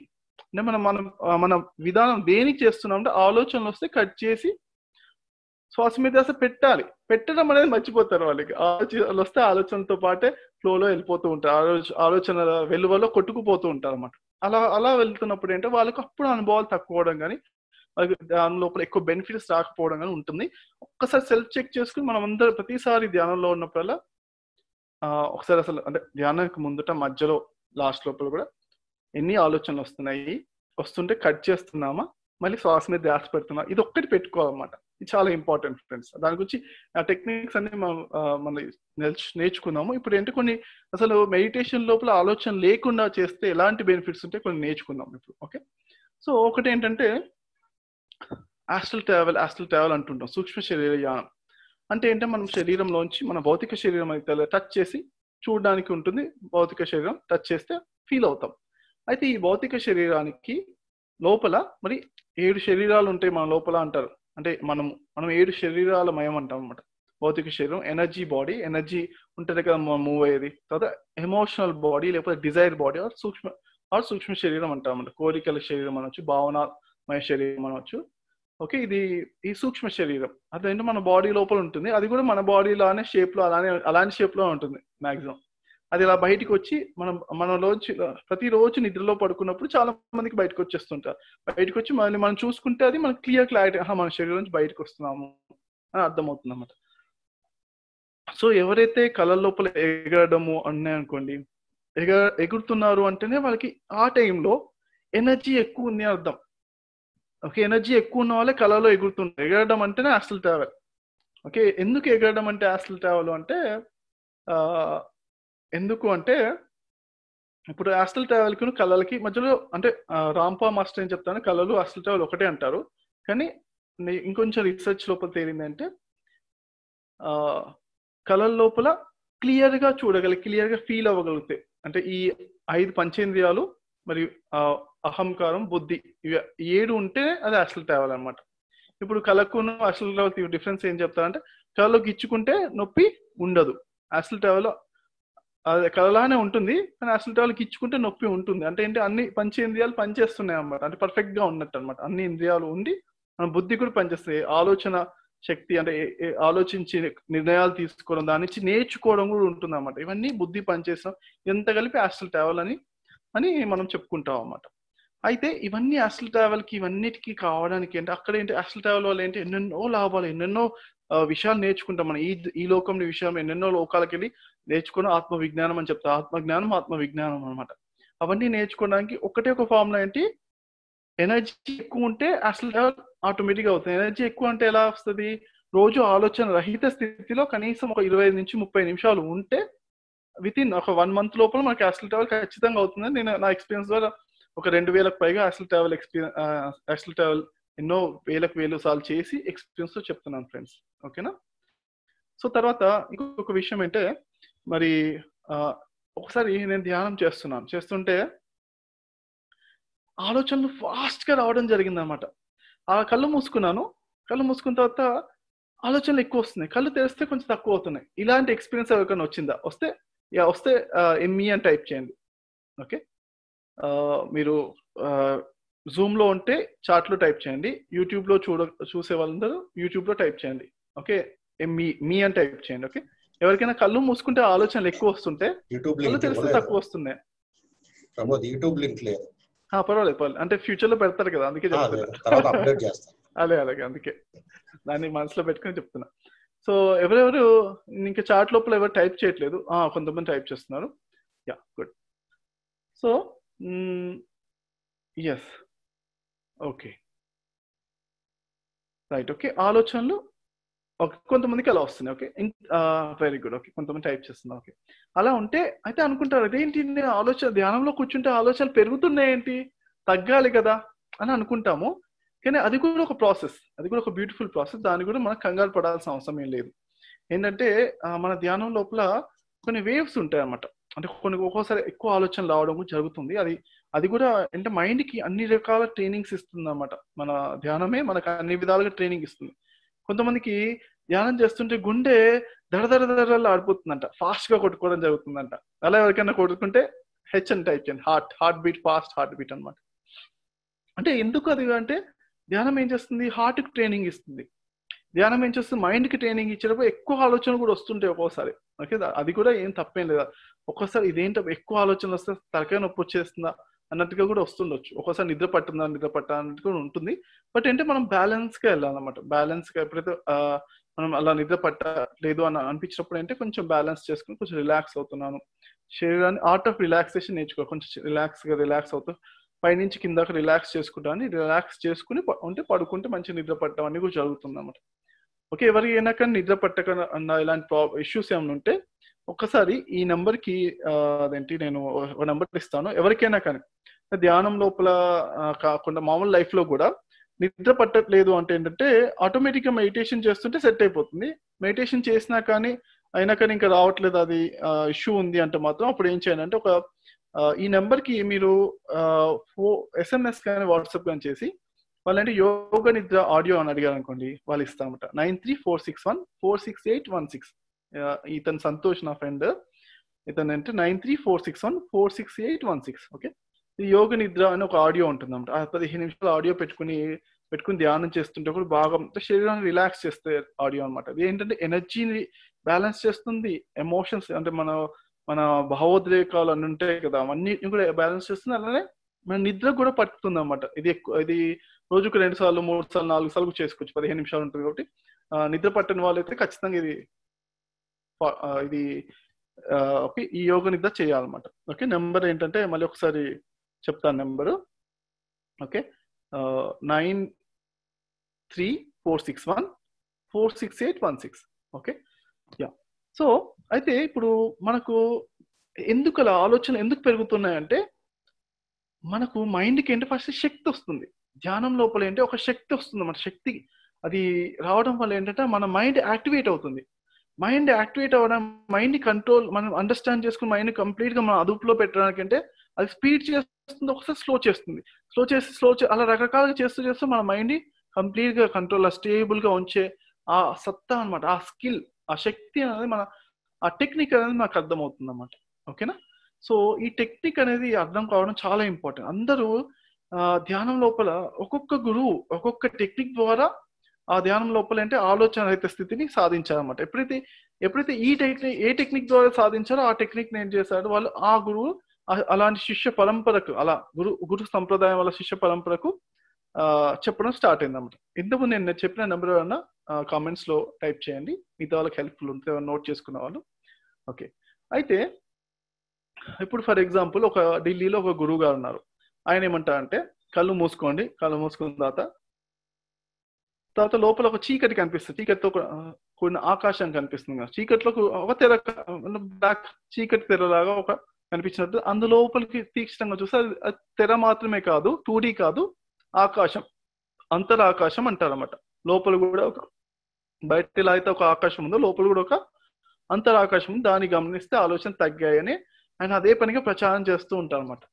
అంటే మనం మనం మన విధానం దేనికి చేస్తున్నామంటే ఆలోచనలు వస్తే కట్ చేసి శ్వాస మీద అసలు పెట్టాలి పెట్టడం అనేది మర్చిపోతారు వాళ్ళకి ఆలోచనలు వస్తే ఆలోచనతో పాటే ఫ్లోలో వెళ్ళిపోతూ ఉంటారు ఆలోచన ఆలోచనల వెలువలో కొట్టుకుపోతూ ఉంటారు అనమాట అలా అలా వెళ్తున్నప్పుడు ఏంటంటే వాళ్ళకి అప్పుడు అనుభవాలు తక్కువడం కానీ వాళ్ళకి దాని లోపల ఎక్కువ బెనిఫిట్స్ రాకపోవడం కానీ ఉంటుంది ఒక్కసారి సెల్ఫ్ చెక్ చేసుకుని మనం అందరూ ప్రతిసారి ధ్యానంలో ఉన్నప్పుడల్లా ఒకసారి అసలు అంటే ధ్యానానికి ముందుట మధ్యలో లాస్ట్ లోపల కూడా ఎన్ని ఆలోచనలు వస్తున్నాయి వస్తుంటే కట్ చేస్తున్నామా మళ్ళీ శ్వాస మీద ధ్యాస పెడుతున్నా ఇది ఒక్కటి పెట్టుకోవాలన్నమాట చాలా ఇంపార్టెంట్ ఫ్రెండ్స్ దాని గురించి ఆ టెక్నిక్స్ అన్ని మనం నేర్చుకుందాము ఇప్పుడు ఏంటి కొన్ని అసలు మెడిటేషన్ లోపల ఆలోచన లేకుండా చేస్తే ఎలాంటి బెనిఫిట్స్ ఉంటే కొన్ని నేర్చుకుందాం ఇప్పుడు ఓకే సో ఒకటి ఏంటంటే ఆస్ట్రల్ ట్రావెల్ ఆస్ట్రల్ ట్రావెల్ అంటుంటాం సూక్ష్మ శరీర యానం అంటే ఏంటంటే మనం శరీరంలోంచి మన భౌతిక శరీరం అయితే టచ్ చేసి చూడడానికి ఉంటుంది భౌతిక శరీరం టచ్ చేస్తే ఫీల్ అవుతాం అయితే ఈ భౌతిక శరీరానికి లోపల మరి ఏడు శరీరాలు ఉంటాయి మన లోపల అంటారు అంటే మనం మనం ఏడు శరీరాల మయం అంటాం అనమాట భౌతిక శరీరం ఎనర్జీ బాడీ ఎనర్జీ ఉంటుంది కదా మనం మూవ్ అయ్యేది తర్వాత ఎమోషనల్ బాడీ లేకపోతే డిజైర్ బాడీ ఆర్ సూక్ష్మ ఆర్ సూక్ష్మ శరీరం అంటాం అనమాట కోరికల శరీరం అనొచ్చు భావనాత్మయ శరీరం అనొచ్చు ఓకే ఇది ఈ సూక్ష్మ శరీరం అదేంటో మన బాడీ లోపల ఉంటుంది అది కూడా మన బాడీలో అలానే షేప్ లో అలానే అలాంటి షేప్ లో ఉంటుంది మాక్సిమం అది ఇలా బయటకు వచ్చి మనం మనలోంచి ప్రతిరోజు నిద్రలో పడుకున్నప్పుడు చాలా మందికి బయటకు వచ్చేస్తుంటారు బయటకు వచ్చి మళ్ళీ మనం చూసుకుంటే అది మనకి క్లియర్ క్లారిటీ మన శరీరం నుంచి బయటకు వస్తున్నాము అని అర్థమవుతుంది అనమాట సో ఎవరైతే కళ్ళ లోపల ఎగరడము అన్నాయనుకోండి ఎగ ఎగురుతున్నారు అంటేనే వాళ్ళకి ఆ టైంలో ఎనర్జీ ఎక్కువ ఉంది అర్థం ఓకే ఎనర్జీ ఎక్కువ ఉన్న వాళ్ళే కళలో ఎగురుతుంది ఎగరడం అంటేనే అసలు ట్రావెల్ ఓకే ఎందుకు ఎగరడం అంటే అసలు ట్రావెల్ అంటే ఎందుకు అంటే ఇప్పుడు ఆస్టల్ ట్రావెల్కి కళలకి మధ్యలో అంటే రాంపా మాస్టర్ ఏం చెప్తాను కళలు ఆస్టల్ ట్రావెల్ ఒకటే అంటారు కానీ ఇంకొంచెం రీసెర్చ్ లోపల తేలిందంటే కళల లోపల క్లియర్గా చూడగలి క్లియర్గా ఫీల్ అవ్వగలిగితే అంటే ఈ ఐదు పంచేంద్రియాలు మరియు అహంకారం బుద్ధి ఇవి ఏడు ఉంటే అది అసలు ట్రావెల్ అనమాట ఇప్పుడు కళకును అసలు ట్రావెల్ డిఫరెన్స్ ఏం చెప్తారంటే కళలోకి ఇచ్చుకుంటే నొప్పి ఉండదు అసలు ట్రావెల్లో కలలానే ఉంటుంది కానీ అసలు వాళ్ళకి ఇచ్చుకుంటే నొప్పి ఉంటుంది అంటే ఏంటి అన్ని పంచేంద్రియాలు పనిచేస్తున్నాయి అన్నమాట అంటే పర్ఫెక్ట్ గా ఉన్నట్టు అనమాట అన్ని ఇంద్రియాలు ఉండి మన బుద్ధి కూడా పనిచేస్తాయి ఆలోచన శక్తి అంటే ఆలోచించి నిర్ణయాలు తీసుకోవడం దాని నుంచి నేర్చుకోవడం కూడా ఉంటుంది అనమాట ఇవన్నీ బుద్ధి పనిచేస్తాం ఎంత కలిపి ఆస్ట్రల్ ట్రావెల్ అని అని మనం చెప్పుకుంటాం అనమాట అయితే ఇవన్నీ అసలు కి ఇవన్నిటికీ కావడానికి ఏంటి అక్కడ ఏంటి అసలు ట్రావెల్ వల్ల ఏంటి ఎన్నెన్నో లాభాలు ఎన్నెన్నో విషయాలు నేర్చుకుంటాం మనం ఈ ఈ లోకం విషయం ఎన్నెన్నో లోకాలకు వెళ్ళి నేర్చుకున్న ఆత్మ విజ్ఞానం అని చెప్తా ఆత్మజ్ఞానం ఆత్మ విజ్ఞానం అనమాట అవన్నీ నేర్చుకోవడానికి ఒకటే ఒక ఫార్ములా ఏంటి ఎనర్జీ ఎక్కువ ఉంటే అసలు ఆటోమేటిక్గా అవుతుంది ఎనర్జీ ఎక్కువ అంటే ఎలా వస్తుంది రోజు ఆలోచన రహిత స్థితిలో కనీసం ఒక ఇరవై నుంచి ముప్పై నిమిషాలు ఉంటే విత్ ఇన్ ఒక వన్ మంత్ లోపల మనకి అసలు ట్రావెల్ ఖచ్చితంగా అవుతుందని నేను నా ఎక్స్పీరియన్స్ ద్వారా ఒక రెండు వేలకు పైగా అసలు ట్రావెల్ ఎక్స్పీరియన్స్ అసలు ట్రావెల్ ఎన్నో వేలకు వేలు సార్లు చేసి ఎక్స్పీరియన్స్ తో చెప్తున్నాను ఫ్రెండ్స్ ఓకేనా సో తర్వాత ఇంకొక విషయం ఏంటంటే మరి ఒకసారి నేను ధ్యానం చేస్తున్నాను చేస్తుంటే ఆలోచనలు ఫాస్ట్ గా రావడం జరిగింది అనమాట ఆ కళ్ళు మూసుకున్నాను కళ్ళు మూసుకున్న తర్వాత ఆలోచనలు ఎక్కువ వస్తున్నాయి కళ్ళు తెరిస్తే కొంచెం తక్కువ అవుతున్నాయి ఇలాంటి ఎక్స్పీరియన్స్ ఎవరికైనా వచ్చిందా వస్తే వస్తే ఎంఈ అని టైప్ చేయండి ఓకే మీరు జూమ్లో ఉంటే చాట్లో టైప్ చేయండి యూట్యూబ్లో చూడ చూసే వాళ్ళందరూ యూట్యూబ్లో టైప్ చేయండి ఓకే మీ మీ అని టైప్ చేయండి ఓకే ఎవరికైనా కళ్ళు మూసుకుంటే ఆలోచనలు ఎక్కువ వస్తుంటే కళ్ళు తెలిస్తే తక్కువ వస్తున్నాయి యూట్యూబ్ లింక్ లేదు పర్వాలేదు పర్వాలేదు అంటే ఫ్యూచర్ లో పెడతారు కదా అందుకే అదే అలాగే అందుకే దాన్ని మనసులో పెట్టుకుని చెప్తున్నా సో ఎవరెవరు ఇంకా చాట్ లోపల ఎవరు టైప్ చేయట్లేదు కొంతమంది టైప్ చేస్తున్నారు yeah good so yes okay right okay ఆలోచనలు ఓకే కొంతమందికి అలా వస్తున్నాయి ఓకే వెరీ గుడ్ ఓకే కొంతమంది టైప్ చేస్తున్నా ఓకే అలా ఉంటే అయితే అనుకుంటారు అదేంటి నేను ఆలోచన ధ్యానంలో కూర్చుంటే ఆలోచనలు పెరుగుతున్నాయి ఏంటి తగ్గాలి కదా అని అనుకుంటాము కానీ అది కూడా ఒక ప్రాసెస్ అది కూడా ఒక బ్యూటిఫుల్ ప్రాసెస్ దాని కూడా మనకు కంగారు పడాల్సిన అవసరం ఏం లేదు ఏంటంటే మన ధ్యానం లోపల కొన్ని వేవ్స్ ఉంటాయి అనమాట అంటే కొన్ని ఒక్కోసారి ఎక్కువ ఆలోచనలు రావడం జరుగుతుంది అది అది కూడా అంటే మైండ్ కి అన్ని రకాల ట్రైనింగ్స్ ఇస్తుంది అనమాట మన ధ్యానమే మనకు అన్ని విధాలుగా ట్రైనింగ్ ఇస్తుంది కొంతమందికి ధ్యానం చేస్తుంటే గుండె దడదడ దడలు ఆడిపోతుందంట ఫాస్ట్ గా కొట్టుకోవడం జరుగుతుందంట అలా ఎవరికైనా కొట్టుకుంటే హెచ్ అని టైప్ చేయండి heart heartbeat fast heartbeat అనమాట అంటే ఎందుకు అది అంటే ధ్యానం ఏం చేస్తుంది హార్ట్ కి ట్రైనింగ్ ఇస్తుంది ధ్యానం ఏం చేస్తుంది మైండ్ కి ట్రైనింగ్ ఇచ్చేటప్పుడు ఎక్కువ ఆలోచన కూడా వస్తుంటాయి ఒక్కోసారి ఓకే అది కూడా ఏం తప్పేం లేదా ఒక్కోసారి ఇదేంటో ఎక్కువ ఆలోచన వస్తే తలకాయ నొప్పి వచ్చేస్తుందా అన్నట్టుగా కూడా వస్తుండొచ్చు ఒకసారి నిద్ర పట్టుందా నిద్ర పట్టా అన్నట్టు కూడా ఉంటుంది బట్ అంటే మనం బ్యాలెన్స్ గా వెళ్ళాలన్నమాట బ్యాలెన్స్ గా ఎప్పుడైతే మనం అలా నిద్ర పట్టలేదు అని అనిపించినప్పుడు అంటే కొంచెం బ్యాలెన్స్ చేసుకుని కొంచెం రిలాక్స్ అవుతున్నాను శరీరాన్ని ఆర్ట్ ఆఫ్ రిలాక్సేషన్ నేర్చుకో కొంచెం రిలాక్స్ గా రిలాక్స్ అవుతూ పైనుంచి కిందాక రిలాక్స్ చేసుకుంటాను రిలాక్స్ చేసుకుని ఉంటే పడుకుంటే మంచిగా నిద్ర పట్టడం అనేది కూడా జరుగుతుంది అనమాట ఓకే ఎవరికి అయినా కానీ నిద్ర పట్టకుండా ఇలాంటి ప్రా ఇష్యూస్ ఏమైనా ఉంటే ఒక్కసారి ఈ నంబర్ కి అదేంటి నేను ఒక నంబర్ ఇస్తాను ఎవరికైనా కానీ ధ్యానం లోపల కాకుండా మామూలు లైఫ్ లో కూడా నిద్ర పట్టట్లేదు అంటే ఏంటంటే ఆటోమేటిక్ గా మెడిటేషన్ చేస్తుంటే సెట్ అయిపోతుంది మెడిటేషన్ చేసినా కానీ అయినా కానీ ఇంకా రావట్లేదు అది ఇష్యూ ఉంది అంటే మాత్రం అప్పుడు ఏం చేయాలంటే ఒక ఈ నెంబర్ కి మీరు ఫో ఎస్ఎంఎస్ కానీ వాట్సాప్ కానీ చేసి వాళ్ళంటే యోగ నిద్ర ఆడియో అని అడిగారు అనుకోండి వాళ్ళు ఇస్తామట nine three four six one four six eight one six ఇతను uh, సంతోష్ నా ఫ్రెండ్ ఇతను అంటే nine three four six one four six eight one six okay యోగ నిద్ర అని ఒక ఆడియో ఉంటుందన్నమాట ఆ పదిహేను నిమిషాలు ఆడియో పెట్టుకుని పెట్టుకుని ధ్యానం చేస్తుంటే కూడా బాగా శరీరాన్ని రిలాక్స్ చేస్తే ఆడియో అనమాట అది ఏంటంటే ఎనర్జీని బ్యాలెన్స్ చేస్తుంది ఎమోషన్స్ అంటే మన మన భావోద్రేకాలు అన్ని ఉంటాయి కదా అవన్నిటిని కూడా బ్యాలెన్స్ చేస్తుంది అలానే మన నిద్ర కూడా పట్టుతుంది అనమాట ఇది ఎక్కువ ఇది రోజుకు రెండు సార్లు మూడు సార్లు నాలుగు సార్లు చేసుకోవచ్చు పదిహేను నిమిషాలు ఉంటుంది కాబట్టి నిద్ర పట్టని వాళ్ళైతే ఖచ్చితంగా ఇది ఇది ఈ యోగ నిద్ర చేయాలన్నమాట ఓకే నెంబర్ ఏంటంటే మళ్ళీ ఒకసారి చెప్తాను number okay nine three four six one four six eight one six okay yeah so అయితే ఇప్పుడు మనకు ఎందుకు అలా ఆలోచనలు ఎందుకు పెరుగుతున్నాయంటే మనకు మైండ్కి ఏంటి ఫస్ట్ శక్తి వస్తుంది ధ్యానం లోపల ఏంటి ఒక శక్తి వస్తుంది మన శక్తి అది రావడం వల్ల ఏంటంటే మన మైండ్ యాక్టివేట్ అవుతుంది మైండ్ యాక్టివేట్ అవ్వడం మైండ్ కంట్రోల్ మనం అండర్స్టాండ్ చేసుకుని మైండ్ కంప్లీట్ గా మనం అదుపులో పెట్టడానికి అంటే అది స్పీడ్ చేస్తుంది ఒకసారి స్లో చేస్తుంది స్లో చేసి స్లో అలా రకరకాలుగా చేస్తూ చేస్తూ మన మైండ్ కంప్లీట్ గా కంట్రోల్ స్టేబుల్ గా ఉంచే ఆ సత్తా అనమాట ఆ స్కిల్ ఆ శక్తి అనేది మన ఆ టెక్నిక్ అనేది మనకు అర్థమవుతుంది అనమాట ఓకేనా సో ఈ టెక్నిక్ అనేది అర్థం కావడం చాలా ఇంపార్టెంట్ అందరూ ధ్యానం లోపల ఒక్కొక్క గురువు ఒక్కొక్క టెక్నిక్ ద్వారా ఆ ధ్యానం లోపల అంటే ఆలోచన రహిత స్థితిని అనమాట ఎప్పుడైతే ఎప్పుడైతే ఈ టెక్నిక్ ఏ టెక్నిక్ ద్వారా సాధించారో ఆ టెక్నిక్ నేను చేశాడు వాళ్ళు ఆ గురువు అలాంటి శిష్య పరంపరకు అలా గురు గురు సంప్రదాయం వాళ్ళ శిష్య పరంపరకు చెప్పడం స్టార్ట్ అయింది అనమాట ఇంతకు నేను చెప్పిన నెంబర్ ఏమన్నా కామెంట్స్ లో టైప్ చేయండి మిగతా వాళ్ళకి హెల్ప్ఫుల్ ఉంటే నోట్ చేసుకున్న వాళ్ళు ఓకే అయితే ఇప్పుడు ఫర్ ఎగ్జాంపుల్ ఒక ఢిల్లీలో ఒక గురువు గారు ఉన్నారు ఆయన ఏమంటారంటే కళ్ళు మూసుకోండి కళ్ళు మూసుకున్న తర్వాత తర్వాత లోపల ఒక చీకటి కనిపిస్తుంది చీకటితో కూడిన ఆకాశం కనిపిస్తుంది కదా ఒక తెర బ్లాక్ చీకటి తెరలాగా ఒక కనిపించినట్టు అందులోపలికి తీక్షణంగా చూస్తే అది తెర మాత్రమే కాదు టూడీ కాదు ఆకాశం అంతర ఆకాశం అంటారన్నమాట లోపల కూడా ఒక బయట అయితే ఒక ఆకాశం ఉందో లోపల కూడా ఒక అంతరాకాశం దాన్ని గమనిస్తే ఆలోచన తగ్గాయని ఆయన అదే పనిగా ప్రచారం చేస్తూ ఉంటారు అనమాట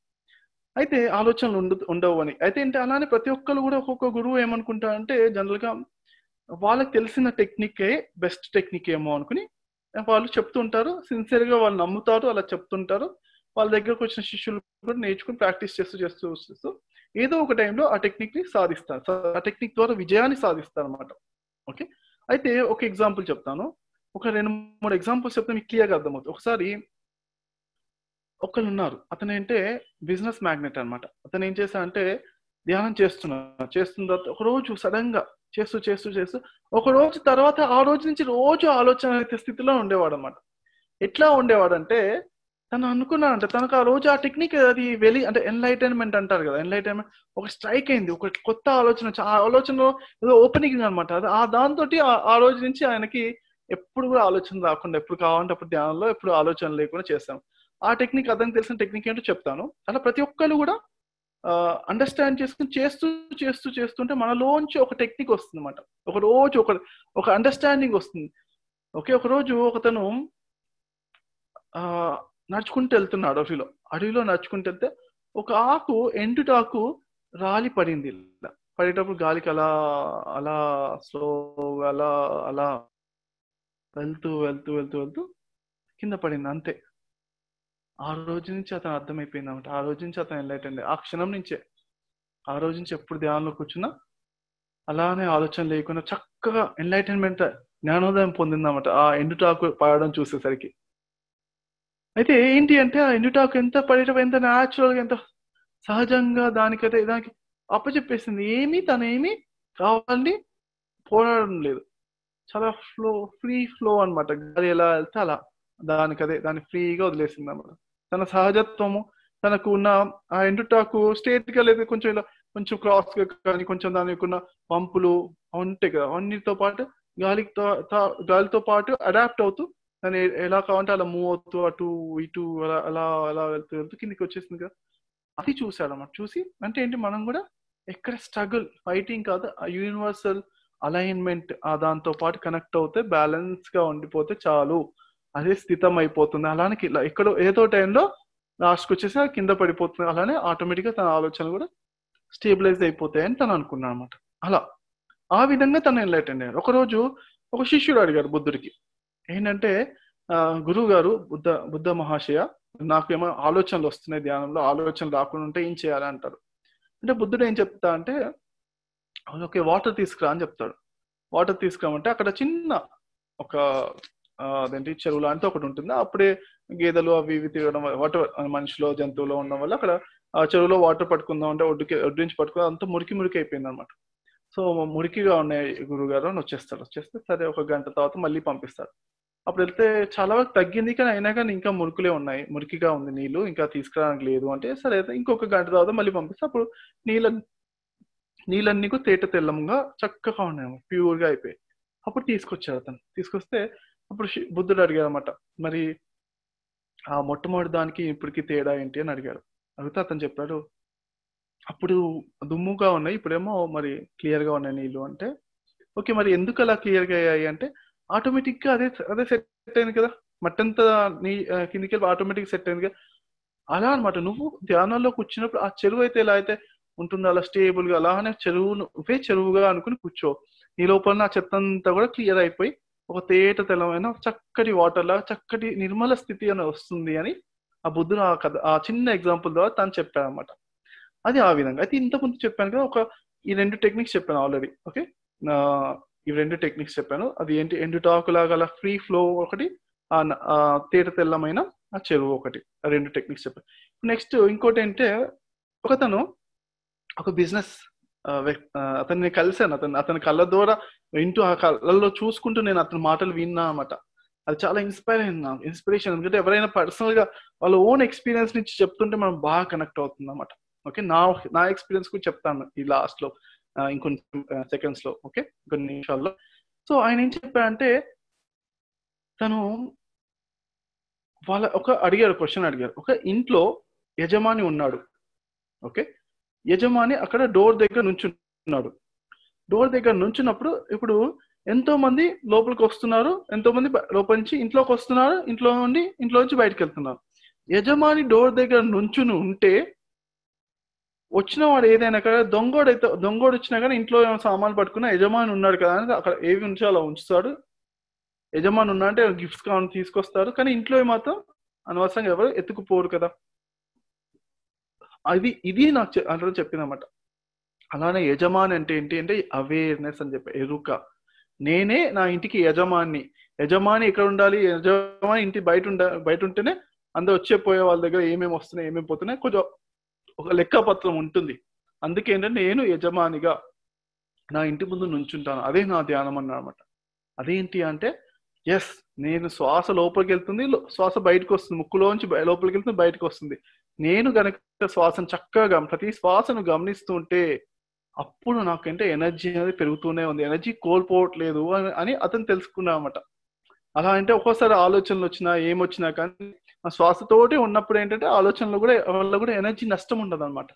అయితే ఆలోచనలు ఉండదు ఉండవు అని అయితే ఏంటి అలానే ప్రతి ఒక్కరు కూడా ఒక్కొక్క గురువు ఏమనుకుంటా అంటే జనరల్ గా వాళ్ళకి తెలిసిన ఏ బెస్ట్ టెక్నిక్ ఏమో అనుకుని వాళ్ళు చెప్తుంటారు సిన్సియర్ గా వాళ్ళు నమ్ముతారు అలా చెప్తుంటారు వాళ్ళ దగ్గరకు వచ్చిన శిష్యులు కూడా నేర్చుకుని ప్రాక్టీస్ చేస్తూ చేస్తూ చేస్తూ ఏదో ఒక టైంలో ఆ టెక్నిక్ ని సాధిస్తారు ఆ టెక్నిక్ ద్వారా విజయాన్ని సాధిస్తారు అనమాట ఓకే అయితే ఒక ఎగ్జాంపుల్ చెప్తాను ఒక రెండు మూడు ఎగ్జాంపుల్స్ చెప్తే మీకు క్లియర్గా అర్థమవుతుంది ఒకసారి ఒకళ్ళు ఉన్నారు అతను ఏంటే బిజినెస్ మ్యాగ్నెట్ అనమాట అతను ఏం చేశా అంటే ధ్యానం చేస్తున్నా చేస్తున్న తర్వాత ఒక రోజు సడన్ గా చేస్తూ చేస్తూ చేస్తూ ఒక రోజు తర్వాత ఆ రోజు నుంచి రోజు ఆలోచన స్థితిలో ఉండేవాడు అనమాట ఎట్లా ఉండేవాడంటే తను అనుకున్నాడంటే తనకు ఆ రోజు ఆ టెక్నిక్ అది వెలి అంటే ఎన్లైటైన్మెంట్ అంటారు కదా ఎన్లైటైన్మెంట్ ఒక స్ట్రైక్ అయింది ఒక కొత్త ఆలోచన ఆ ఆలోచనలో ఏదో ఓపెనింగ్ అనమాట అది ఆ దాంతో ఆ రోజు నుంచి ఆయనకి ఎప్పుడు కూడా ఆలోచన రాకుండా ఎప్పుడు కావాలంటే అప్పుడు ధ్యానంలో ఎప్పుడు ఆలోచన లేకుండా చేస్తాం ఆ టెక్నిక్ అర్థం తెలిసిన టెక్నిక్ ఏంటో చెప్తాను అలా ప్రతి ఒక్కరు కూడా అండర్స్టాండ్ చేసుకుని చేస్తూ చేస్తూ చేస్తుంటే మనలోంచి ఒక టెక్నిక్ వస్తుంది అనమాట ఒక రోజు ఒక ఒక అండర్స్టాండింగ్ వస్తుంది ఓకే ఒక రోజు ఒకతను నడుచుకుంటూ వెళ్తున్నాడు అడవిలో అడవిలో నడుచుకుంటూ వెళ్తే ఒక ఆకు ఎండుటాకు రాలి పడింది ఇలా పడేటప్పుడు గాలికి అలా అలా స్లో అలా అలా వెళ్తూ వెళ్తూ వెళ్తూ వెళ్తూ కింద పడింది అంతే ఆ రోజు నుంచి అతను అర్థమైపోయింది అనమాట ఆ రోజు నుంచి అతను అండి ఆ క్షణం నుంచే ఆ రోజు నుంచి ఎప్పుడు ధ్యానంలో కూర్చున్నా అలానే ఆలోచన లేకుండా చక్కగా ఎన్లైటన్మెంట్ జ్ఞానోదయం పొందిందన్నమాట ఆ ఎండుటాకు పడడం చూసేసరికి అయితే ఏంటి అంటే ఆ ఎండుటాకు ఎంత పడేటప్పుడు ఎంత న్యాచురల్గా ఎంత సహజంగా దానికైతే దానికి అప్పచెప్పేసింది ఏమీ తనేమి కావాలని పోరాడడం లేదు చాలా ఫ్లో ఫ్రీ ఫ్లో అనమాట గాలి ఎలా వెళ్తే అలా దానికదే దాన్ని ఫ్రీగా వదిలేసింది అన్నమాట తన సహజత్వము తనకు ఉన్న ఆ ఎండుటాకు స్టేట్ గా లేదా కొంచెం ఇలా కొంచెం క్రాస్ గా కానీ కొంచెం దాని యొక్క పంపులు ఉంటాయి కదా అన్నిటితో పాటు గాలితో గాలితో పాటు అడాప్ట్ అవుతూ దాన్ని ఎలా కావాలంటే అలా మూవ్ అవుతూ అటు ఇటు అలా అలా అలా వెళ్తూ వెళ్తూ కిందికి వచ్చేసింది కదా అది చూసాడు అన్నమాట చూసి అంటే ఏంటి మనం కూడా ఎక్కడ స్ట్రగుల్ ఫైటింగ్ కాదు ఆ యూనివర్సల్ అలైన్మెంట్ ఆ దాంతో పాటు కనెక్ట్ అవుతే బ్యాలెన్స్ గా ఉండిపోతే చాలు అది స్థితం అయిపోతుంది అలానే ఎక్కడో ఏదో టైంలో లాస్ట్కి వచ్చేసి కింద పడిపోతుంది అలానే ఆటోమేటిక్గా తన ఆలోచన కూడా స్టేబిలైజ్ అయిపోతాయి అని తను అనుకున్నాను అనమాట అలా ఆ విధంగా తను ఎన్లైటెండ్ అయ్యారు ఒకరోజు ఒక శిష్యుడు అడిగారు బుద్ధుడికి ఏంటంటే గురువు గారు బుద్ధ బుద్ధ మహాశయ నాకు ఏమో ఆలోచనలు వస్తున్నాయి ధ్యానంలో ఆలోచనలు రాకుండా ఉంటే ఏం చేయాలి అంటారు అంటే బుద్ధుడు ఏం చెప్తా అంటే ఓకే వాటర్ తీసుకురా అని చెప్తాడు వాటర్ తీసుకురామంటే అక్కడ చిన్న ఒక అదేంటి చెరువులు అంటే ఒకటి ఉంటుంది అప్పుడే గేదెలు అవి ఇవి తిరగడం వాటర్ మనుషులు జంతువులు ఉండడం వల్ల అక్కడ ఆ చెరువులో వాటర్ పట్టుకుందాం అంటే ఒడ్డుకి ఒడ్డు నుంచి పట్టుకుందాం అంతా మురికి మురికి అయిపోయింది అనమాట సో మురికిగా ఉన్నాయి గురుగారు అని వచ్చేస్తారు వచ్చేస్తే సరే ఒక గంట తర్వాత మళ్ళీ పంపిస్తారు అప్పుడు వెళ్తే చాలా వరకు తగ్గింది కానీ అయినా కానీ ఇంకా మురుకులే ఉన్నాయి మురికిగా ఉంది నీళ్ళు ఇంకా తీసుకురావడానికి లేదు అంటే సరే అయితే ఇంకొక గంట తర్వాత మళ్ళీ పంపిస్తే అప్పుడు నీళ్ళ నీళ్ళన్నీ కూడా తేట తెల్లంగా చక్కగా ఉన్నాయి ప్యూర్గా అయిపోయాయి అప్పుడు తీసుకొచ్చారు అతను తీసుకొస్తే అప్పుడు బుద్ధుడు అడిగాడు అనమాట మరి ఆ మొట్టమొదటి దానికి ఇప్పటికి తేడా ఏంటి అని అడిగాడు అడిగితే అతను చెప్పాడు అప్పుడు దుమ్ముగా ఉన్నాయి ఇప్పుడేమో మరి క్లియర్గా ఉన్నాయి నీళ్ళు అంటే ఓకే మరి ఎందుకు అలా క్లియర్గా అయ్యాయి అంటే ఆటోమేటిక్గా అదే అదే సెట్ అయింది కదా మట్టంత నీ కిందికి వెళ్ళి ఆటోమేటిక్ సెట్ అయింది కదా అలా అనమాట నువ్వు ధ్యానంలో కూర్చున్నప్పుడు ఆ చెరువు అయితే ఎలా అయితే ఉంటుందో అలా స్టేబుల్గా అలానే చెరువు ఇవే చెరువుగా అనుకుని కూర్చో నీ లోపల నా చెత్త అంతా కూడా క్లియర్ అయిపోయి ఒక తేట తెలమైన చక్కటి వాటర్ లా చక్కటి నిర్మల స్థితి అని వస్తుంది అని ఆ బుద్ధుడు ఆ కథ ఆ చిన్న ఎగ్జాంపుల్ ద్వారా తను చెప్పాడు అనమాట అది ఆ విధంగా అయితే ముందు చెప్పాను కదా ఒక ఈ రెండు టెక్నిక్స్ చెప్పాను ఆల్రెడీ ఓకే ఈ రెండు టెక్నిక్స్ చెప్పాను అది ఏంటి ఎండు టాకు లాగల ఫ్రీ ఫ్లో ఒకటి ఆ తేట తెల్లమైన ఆ చెరువు ఒకటి ఆ రెండు టెక్నిక్స్ చెప్పాను నెక్స్ట్ ఇంకోటి అంటే తను ఒక బిజినెస్ అతన్ని కలిశాను అతను అతని కళ్ళ ద్వారా వింటూ ఆ కళ్ళల్లో చూసుకుంటూ నేను అతని మాటలు విన్నా అనమాట అది చాలా ఇన్స్పైర్ అయినా ఇన్స్పిరేషన్ ఎందుకంటే ఎవరైనా పర్సనల్ గా వాళ్ళ ఓన్ ఎక్స్పీరియన్స్ నుంచి చెప్తుంటే మనం బాగా కనెక్ట్ అవుతుంది అనమాట ఓకే నా నా ఎక్స్పీరియన్స్ కూడా చెప్తాను ఈ లాస్ట్ లో ఇంకొన్ని సెకండ్స్ లో ఓకే కొన్ని నిమిషాల్లో సో ఆయన ఏం చెప్పారంటే తను వాళ్ళ ఒక అడిగారు క్వశ్చన్ అడిగారు ఒక ఇంట్లో యజమాని ఉన్నాడు ఓకే యజమాని అక్కడ డోర్ దగ్గర నుంచున్నాడు డోర్ దగ్గర నుంచున్నప్పుడు ఇప్పుడు ఎంతో మంది లోపలికి వస్తున్నారు ఎంతో మంది లోపలి నుంచి ఇంట్లోకి వస్తున్నారు ఇంట్లో నుండి ఇంట్లో నుంచి బయటకు వెళ్తున్నారు యజమాని డోర్ దగ్గర నుంచుని ఉంటే వచ్చిన వాడు ఏదైనా కదా దొంగోడు అయితే దొంగోడు వచ్చినా కానీ ఇంట్లో సామాన్లు పట్టుకున్నా యజమాని ఉన్నాడు కదా అని అక్కడ ఏవి ఉంచో అలా ఉంచుతాడు యజమాని ఉన్నా అంటే గిఫ్ట్స్ కావాలని తీసుకొస్తారు కానీ ఇంట్లో మాత్రం అనవసరంగా ఎవరు ఎత్తుకుపోరు కదా అది ఇది నాకు అందులో చెప్పిందన్నమాట అలానే యజమాని అంటే ఏంటి అంటే అవేర్నెస్ అని చెప్పి ఎరుక నేనే నా ఇంటికి యజమాని యజమాని ఎక్కడ ఉండాలి యజమాని ఇంటి బయట ఉండ బయట ఉంటేనే అందరు వచ్చే పోయే వాళ్ళ దగ్గర ఏమేమి వస్తున్నాయి ఏమేమి పోతున్నాయి కొంచెం ఒక లెక్క పత్రం ఉంటుంది అందుకే ఏంటంటే నేను యజమానిగా నా ఇంటి ముందు నుంచుంటాను అదే నా ధ్యానం అన్నమాట అదేంటి అంటే ఎస్ నేను శ్వాస లోపలికి వెళ్తుంది శ్వాస బయటకు వస్తుంది ముక్కులోంచి లోపలికి వెళ్తుంది బయటకు వస్తుంది నేను గనక శ్వాసను చక్కగా ప్రతి శ్వాసను గమనిస్తుంటే అప్పుడు నాకంటే ఎనర్జీ అనేది పెరుగుతూనే ఉంది ఎనర్జీ కోల్పోవట్లేదు అని అతను అనమాట అలా అంటే ఒక్కోసారి ఆలోచనలు వచ్చినా ఏమొచ్చినా కానీ ఆ శ్వాసతోటి ఉన్నప్పుడు ఏంటంటే ఆలోచనలు కూడా వల్ల కూడా ఎనర్జీ నష్టం ఉండదు అనమాట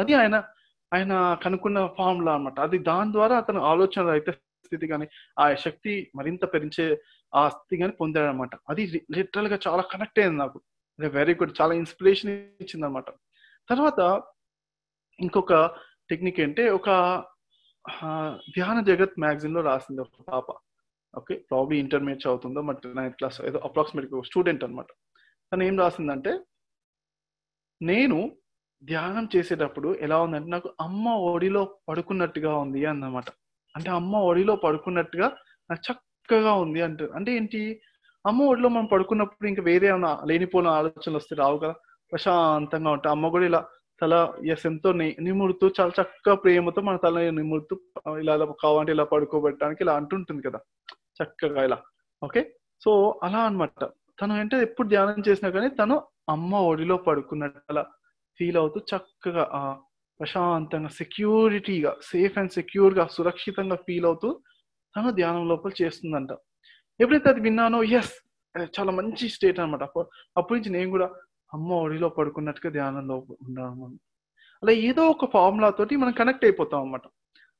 అది ఆయన ఆయన కనుక్కున్న ఫార్ములా అనమాట అది దాని ద్వారా అతను ఆలోచన అయితే స్థితి కానీ ఆ శక్తి మరింత పెరించే ఆ స్థితి కానీ పొందాడనమాట అది లిటరల్ గా చాలా కనెక్ట్ అయింది నాకు వెరీ గుడ్ చాలా ఇన్స్పిరేషన్ ఇచ్చింది అనమాట తర్వాత ఇంకొక టెక్నిక్ అంటే ఒక ధ్యాన జగత్ మ్యాగజిన్ లో రాసింది ఒక పాప ఓకే ప్రాబ్లీ ఇంటర్మీడియట్ చదువుతుందో మరి నైన్త్ క్లాస్ ఏదో అప్రాక్సిమేట్ స్టూడెంట్ అనమాట తను ఏం రాసిందంటే నేను ధ్యానం చేసేటప్పుడు ఎలా ఉందంటే నాకు అమ్మ ఒడిలో పడుకున్నట్టుగా ఉంది అన్నమాట అంటే అమ్మ ఒడిలో పడుకున్నట్టుగా నాకు చక్కగా ఉంది అంటే అంటే ఏంటి అమ్మ ఒడిలో మనం పడుకున్నప్పుడు ఇంకా వేరే ఏమైనా లేనిపోయిన ఆలోచనలు వస్తే రావు కదా ప్రశాంతంగా ఉంటాయి అమ్మ కూడా ఇలా తల ఎస్ ఎంతో నిమురుతూ చాలా చక్కగా ప్రేమతో మన తల నిమురుతూ ఇలా కావాలంటే ఇలా పడుకోబెట్టడానికి ఇలా అంటుంటుంది కదా చక్కగా ఇలా ఓకే సో అలా అనమాట తను అంటే ఎప్పుడు ధ్యానం చేసినా కానీ తను అమ్మ ఒడిలో పడుకున్నట్టు అలా ఫీల్ అవుతూ చక్కగా ప్రశాంతంగా సెక్యూరిటీగా సేఫ్ అండ్ సెక్యూర్ గా సురక్షితంగా ఫీల్ అవుతూ తను ధ్యానం లోపల చేస్తుందంట ఎప్పుడైతే అది విన్నానో ఎస్ చాలా మంచి స్టేట్ అనమాట అప్పటి నుంచి నేను కూడా అమ్మ ఒడిలో పడుకున్నట్టుగా ధ్యానంలో ఉన్నాను అలా ఏదో ఒక ఫార్ములా తోటి మనం కనెక్ట్ అయిపోతాం అనమాట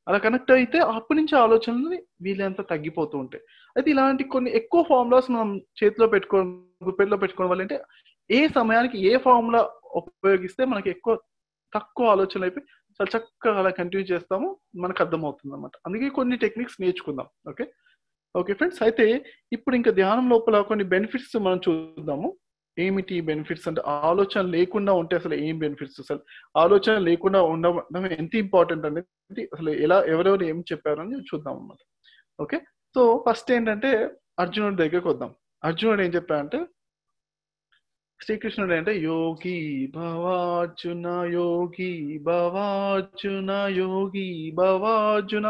అలా కనెక్ట్ అయితే అప్పటి నుంచి ఆలోచనలు వీళ్ళంతా తగ్గిపోతూ ఉంటాయి అయితే ఇలాంటి కొన్ని ఎక్కువ ఫార్ములాస్ మనం చేతిలో పెట్టుకోవడం గుప్పెట్లో పెట్టుకోవడం వల్ల అంటే ఏ సమయానికి ఏ ఫార్ములా ఉపయోగిస్తే మనకి ఎక్కువ తక్కువ ఆలోచనలు అయిపోయి చాలా చక్కగా అలా కంటిన్యూ చేస్తాము మనకు అర్థమవుతుంది అనమాట అందుకే కొన్ని టెక్నిక్స్ నేర్చుకుందాం ఓకే ఓకే ఫ్రెండ్స్ అయితే ఇప్పుడు ఇంకా ధ్యానం లోపల కొన్ని బెనిఫిట్స్ మనం చూద్దాము ఏమిటి బెనిఫిట్స్ అంటే ఆలోచన లేకుండా ఉంటే అసలు ఏం బెనిఫిట్స్ అసలు ఆలోచన లేకుండా ఉండడం ఎంత ఇంపార్టెంట్ అనేది అసలు ఎలా ఎవరెవరు ఏం చెప్పారని చూద్దాం అన్నమాట ఓకే సో ఫస్ట్ ఏంటంటే అర్జునుడి దగ్గరకు వద్దాం అర్జునుడు ఏం చెప్పారంటే శ్రీకృష్ణుడు అంటే యోగి భవార్జున యోగి భవార్జున యోగి భవార్జున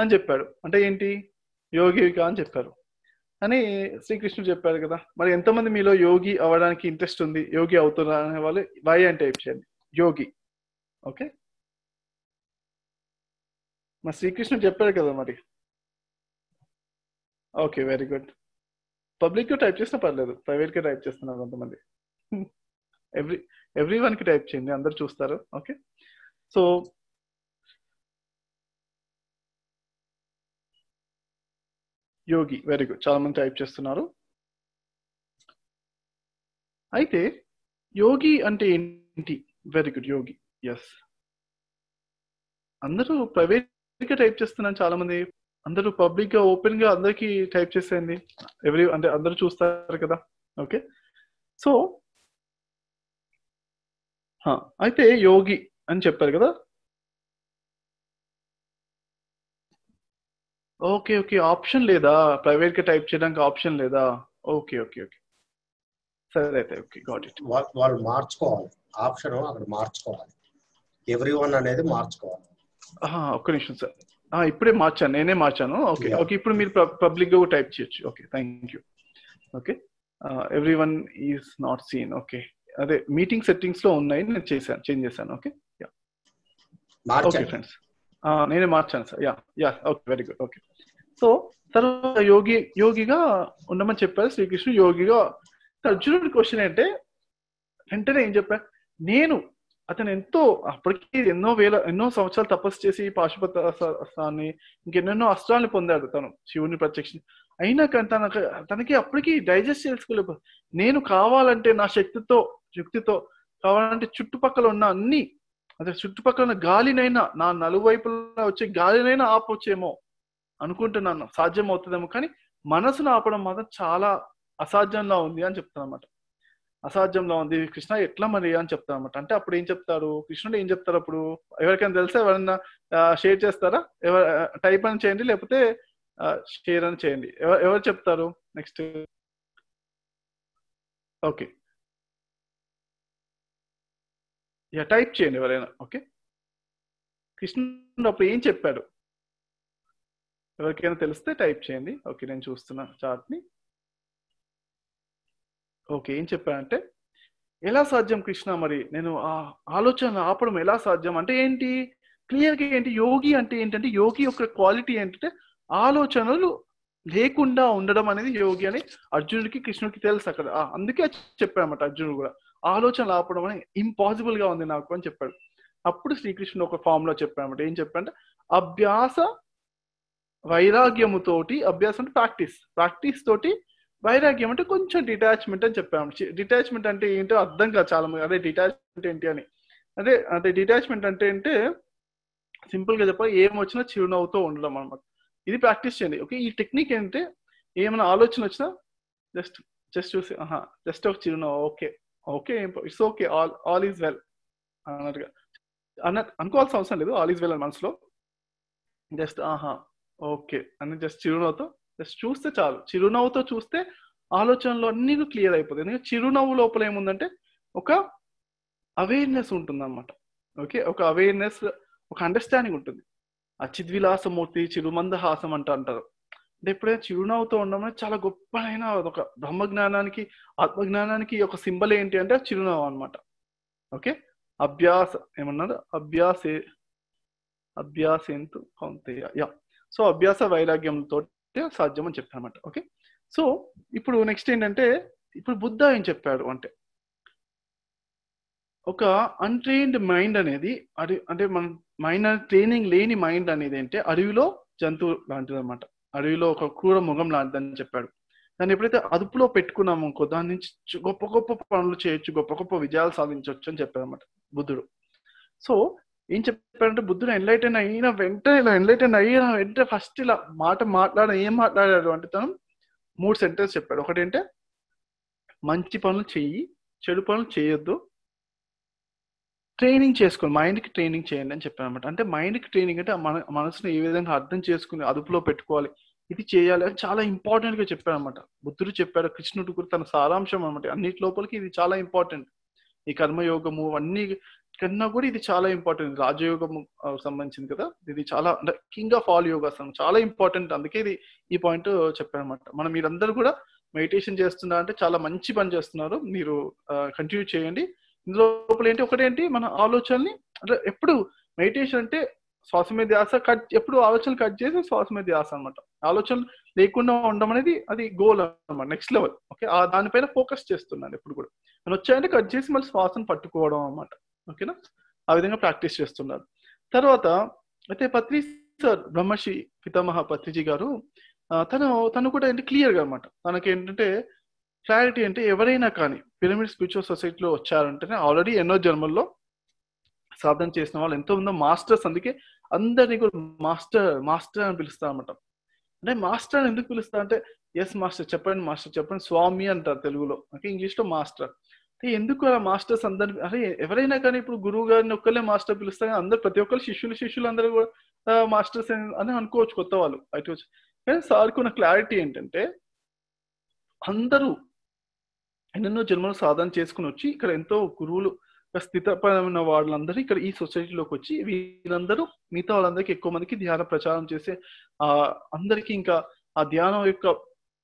అని చెప్పాడు అంటే ఏంటి యోగిగా అని చెప్పారు అని శ్రీకృష్ణుడు చెప్పారు కదా మరి ఎంతమంది మీలో యోగి అవ్వడానికి ఇంట్రెస్ట్ ఉంది యోగి అవుతున్నా అనే వాళ్ళు వై అని టైప్ చేయండి యోగి ఓకే మరి శ్రీకృష్ణుడు చెప్పారు కదా మరి okay very good public type చేసినా పర్లేదు ప్రైవేట్గా టైప్ చేస్తున్నారు కొంతమంది ఎవ్రీ ఎవ్రీ వన్కి టైప్ చేయండి అందరు చూస్తారు okay so Yogi very good చాలా మంది టైప్ చేస్తున్నారు అయితే యోగి అంటే ఏంటి వెరీ గుడ్ యోగి ఎస్ అందరూ ప్రైవేట్ గా టైప్ చేస్తున్నాను చాలా మంది అందరూ పబ్లిక్ గా ఓపెన్ గా అందరికి టైప్ చేసేయండి ఎవరి అంటే అందరూ చూస్తారు కదా ఓకే సో అయితే యోగి అని చెప్పారు కదా ఓకే ఓకే ఆప్షన్ లేదా ప్రైవేట్ గా టైప్ చేయడానికి ఆప్షన్ లేదా ఓకే ఓకే ఓకే సరే అయితే ఓకే గాట్ ఇట్ వాళ్ళు మార్చుకోవాలి ఆప్షన్ అక్కడ మార్చుకోవాలి ఎవ్రీ వన్ అనేది మార్చుకోవాలి ఒక్క నిమిషం సార్ ఇప్పుడే మార్చాను నేనే మార్చాను ఓకే ఓకే ఇప్పుడు మీరు పబ్లిక్ గా టైప్ చేయొచ్చు okay thank you okay everyone is not seen okay అదే మీటింగ్ సెట్టింగ్స్ లో ఉన్నాయి నేను చేశాను చేంజ్ చేశాను ఓకే ఓకే ఫ్రెండ్స్ నేనే మార్చాను sir yeah yeah okay very good okay so తర్వాత యోగి యోగిగా ఉండమని చెప్పారు శ్రీకృష్ణుడు యోగిగా అర్జునుడి క్వశ్చన్ ఏంటంటే వెంటనే ఏం చెప్పా నేను అతను ఎంతో అప్పటికి ఎన్నో వేల ఎన్నో సంవత్సరాలు తపస్సు చేసి పాశుపత అస్త్రాన్ని ఇంకెన్నెన్నో అస్త్రాలను పొందాడు తను శివుని ప్రత్యక్ష అయినా కానీ తనకు తనకి అప్పటికి డైజెస్ట్ చేసుకోలేదు నేను కావాలంటే నా శక్తితో శక్తితో కావాలంటే చుట్టుపక్కల ఉన్న అన్ని అదే చుట్టుపక్కల గాలినైనా నా నలువైపులా వచ్చే గాలినైనా ఆపొచ్చేమో అనుకుంటున్నాను సాధ్యం అవుతుందేమో కానీ మనసును ఆపడం మాత్రం చాలా అసాధ్యంలా ఉంది అని చెప్తాను అనమాట అసాధ్యంలో ఉంది కృష్ణ ఎట్లా మరి అని చెప్తాను అనమాట అంటే అప్పుడు ఏం చెప్తారు కృష్ణుడు ఏం చెప్తారు అప్పుడు ఎవరికైనా తెలిస్తే ఎవరైనా షేర్ చేస్తారా ఎవరు టైప్ అని చేయండి లేకపోతే షేర్ అని చేయండి ఎవరు చెప్తారు నెక్స్ట్ ఓకే ఇక టైప్ చేయండి ఎవరైనా ఓకే కృష్ణుడు అప్పుడు ఏం చెప్పాడు ఎవరికైనా తెలిస్తే టైప్ చేయండి ఓకే నేను చూస్తున్న చార్ట్ని ఓకే ఏం చెప్పాడంటే ఎలా సాధ్యం కృష్ణ మరి నేను ఆ ఆలోచన ఆపడం ఎలా సాధ్యం అంటే ఏంటి క్లియర్గా ఏంటి యోగి అంటే ఏంటంటే యోగి యొక్క క్వాలిటీ ఏంటంటే ఆలోచనలు లేకుండా ఉండడం అనేది యోగి అని అర్జునుడికి కృష్ణుడికి తెలుసు అక్కడ అందుకే అనమాట అర్జునుడు కూడా ఆలోచన ఆపడం అనే ఇంపాసిబుల్ గా ఉంది నాకు అని చెప్పాడు అప్పుడు శ్రీకృష్ణుడు ఒక ఫామ్ లో చెప్పాడు ఏం చెప్పాడంటే అభ్యాస వైరాగ్యముతోటి అభ్యాసం అంటే ప్రాక్టీస్ ప్రాక్టీస్ తోటి వైరాగ్యం అంటే కొంచెం డిటాచ్మెంట్ అని చెప్పాము డిటాచ్మెంట్ అంటే ఏంటో అర్థం కాదు చాలా మంది అదే డిటాచ్మెంట్ ఏంటి అని అదే అంటే డిటాచ్మెంట్ అంటే అంటే సింపుల్ గా చెప్పాలి ఏం వచ్చినా చిరునవ్వుతో ఉండడం అనమాట ఇది ప్రాక్టీస్ చేయండి ఓకే ఈ టెక్నిక్ ఏంటంటే ఏమైనా ఆలోచన వచ్చినా జస్ట్ జస్ట్ చూసి జస్ట్ ఒక చిరునవ్వు okay okay it's okay all all is well అన్నట్టుగా అన్న అనుకోవాల్సిన అవసరం లేదు ఆల్ ఈజ్ వెల్ అని మనసులో జస్ట్ ఆహా ఓకే అని జస్ట్ చిరునవ్వుతో జస్ట్ చూస్తే చాలు చిరునవ్వుతో చూస్తే ఆలోచనలో అన్ని క్లియర్ అయిపోతుంది ఎందుకంటే చిరునవ్వు లోపల ఏముందంటే ఒక అవేర్నెస్ ఉంటుంది అనమాట ఓకే ఒక అవేర్నెస్ ఒక అండర్స్టాండింగ్ ఉంటుంది ఆ చిద్విలాసమూర్తి చిరుమందహాసం అంట అంటారు అంటే ఎప్పుడైనా చిరునవ్వుతో ఉండడం చాలా గొప్పనైన ఒక బ్రహ్మజ్ఞానానికి ఆత్మజ్ఞానానికి ఒక సింబల్ ఏంటి అంటే చిరునవ్వు అనమాట ఓకే అభ్యాస ఏమన్నారు అభ్యాసే అభ్యాసేంతు కౌంతేయ యా సో అభ్యాస వైరాగ్యంతో సాధ్యం అని చెప్పాను అనమాట ఓకే సో ఇప్పుడు నెక్స్ట్ ఏంటంటే ఇప్పుడు బుద్ధ ఏం చెప్పాడు అంటే ఒక అన్ట్రైన్డ్ మైండ్ అనేది అంటే మన మైండ్ ట్రైనింగ్ లేని మైండ్ అనేది ఏంటంటే అడవిలో జంతువు లాంటిది అనమాట అడవిలో ఒక క్రూర ముఖం లాంటిదని చెప్పాడు దాన్ని ఎప్పుడైతే అదుపులో పెట్టుకున్నాము ఇంకో దాని నుంచి గొప్ప గొప్ప పనులు చేయొచ్చు గొప్ప గొప్ప విజయాలు సాధించవచ్చు అని చెప్పారన్నమాట బుద్ధుడు సో ఏం చెప్పాడంటే బుద్ధుడు ఎన్లైటైన్ అయిన వెంటనే ఇలా ఎన్లైటైన్ అయిన వెంటనే ఫస్ట్ ఇలా మాట మాట్లాడ ఏం మాట్లాడాడు అంటే తను మూడు సెంటెన్స్ చెప్పాడు ఒకటి అంటే మంచి పనులు చెయ్యి చెడు పనులు చేయొద్దు ట్రైనింగ్ చేసుకోండి మైండ్కి ట్రైనింగ్ చేయండి అని చెప్పాను అనమాట అంటే మైండ్కి ట్రైనింగ్ అంటే మన మనసుని ఏ విధంగా అర్థం చేసుకుని అదుపులో పెట్టుకోవాలి ఇది చేయాలి అని చాలా ఇంపార్టెంట్ గా అనమాట బుద్ధుడు చెప్పాడు కృష్ణుడు గురి తన సారాంశం అనమాట అన్నిటి లోపలికి ఇది చాలా ఇంపార్టెంట్ ఈ కర్మయోగము అన్ని కన్నా కూడా ఇది చాలా ఇంపార్టెంట్ రాజయోగము సంబంధించింది కదా ఇది చాలా అంటే కింగ్ ఆఫ్ ఆల్ యోగాస్ చాలా ఇంపార్టెంట్ అందుకే ఇది ఈ పాయింట్ చెప్పాను అనమాట మనం మీరందరూ కూడా మెడిటేషన్ చేస్తున్నారంటే అంటే చాలా మంచి పని చేస్తున్నారు మీరు కంటిన్యూ చేయండి లోపల ఏంటి ఒకటేంటి మన ఆలోచనని అంటే ఎప్పుడు మెడిటేషన్ అంటే శ్వాస మీద ధ్యాస కట్ ఎప్పుడు ఆలోచనలు కట్ చేసి శ్వాస మీద ధ్యాస అనమాట ఆలోచన లేకుండా ఉండడం అనేది అది గోల్ అనమాట నెక్స్ట్ లెవెల్ ఓకే ఆ దానిపైన ఫోకస్ చేస్తున్నాను ఎప్పుడు కూడా నేను వచ్చాయంటే కట్ చేసి మళ్ళీ శ్వాసను పట్టుకోవడం అనమాట ఓకేనా ఆ విధంగా ప్రాక్టీస్ చేస్తున్నారు తర్వాత అయితే పత్రి సార్ బ్రహ్మశ్రీ పితామహ పత్రిజీ గారు తను తను కూడా ఏంటి క్లియర్గా అనమాట తనకి ఏంటంటే క్లారిటీ అంటే ఎవరైనా కానీ పిరమిడ్ స్పిరిచువల్ సొసైటీలో వచ్చారంటేనే ఆల్రెడీ ఎన్నో జన్మల్లో సాధన చేసిన వాళ్ళు ఎంతో ఉందో మాస్టర్స్ అందుకే అందరినీ కూడా మాస్టర్ మాస్టర్ అని పిలుస్తా అనమాట అంటే మాస్టర్ అని ఎందుకు పిలుస్తా అంటే ఎస్ మాస్టర్ చెప్పండి మాస్టర్ చెప్పండి స్వామి అంటారు తెలుగులో ఓకే ఇంగ్లీష్లో మాస్టర్ అంటే ఎందుకు అలా మాస్టర్స్ అందరి అరే ఎవరైనా కానీ ఇప్పుడు గురువు గారిని ఒక్కరే మాస్టర్ పిలుస్తా కానీ అందరు ప్రతి ఒక్కరు శిష్యులు శిష్యులు అందరూ కూడా మాస్టర్స్ అని అనుకోవచ్చు కొత్త వాళ్ళు అయితే కానీ సార్కున్న క్లారిటీ ఏంటంటే అందరూ ఎన్నెన్నో జన్మలు సాధన చేసుకుని వచ్చి ఇక్కడ ఎంతో గురువులు స్థితపరమైన వాళ్ళందరూ ఇక్కడ ఈ సొసైటీలోకి వచ్చి వీళ్ళందరూ మిగతా వాళ్ళందరికీ ఎక్కువ మందికి ధ్యాన ప్రచారం చేసే ఆ అందరికీ ఇంకా ఆ ధ్యానం యొక్క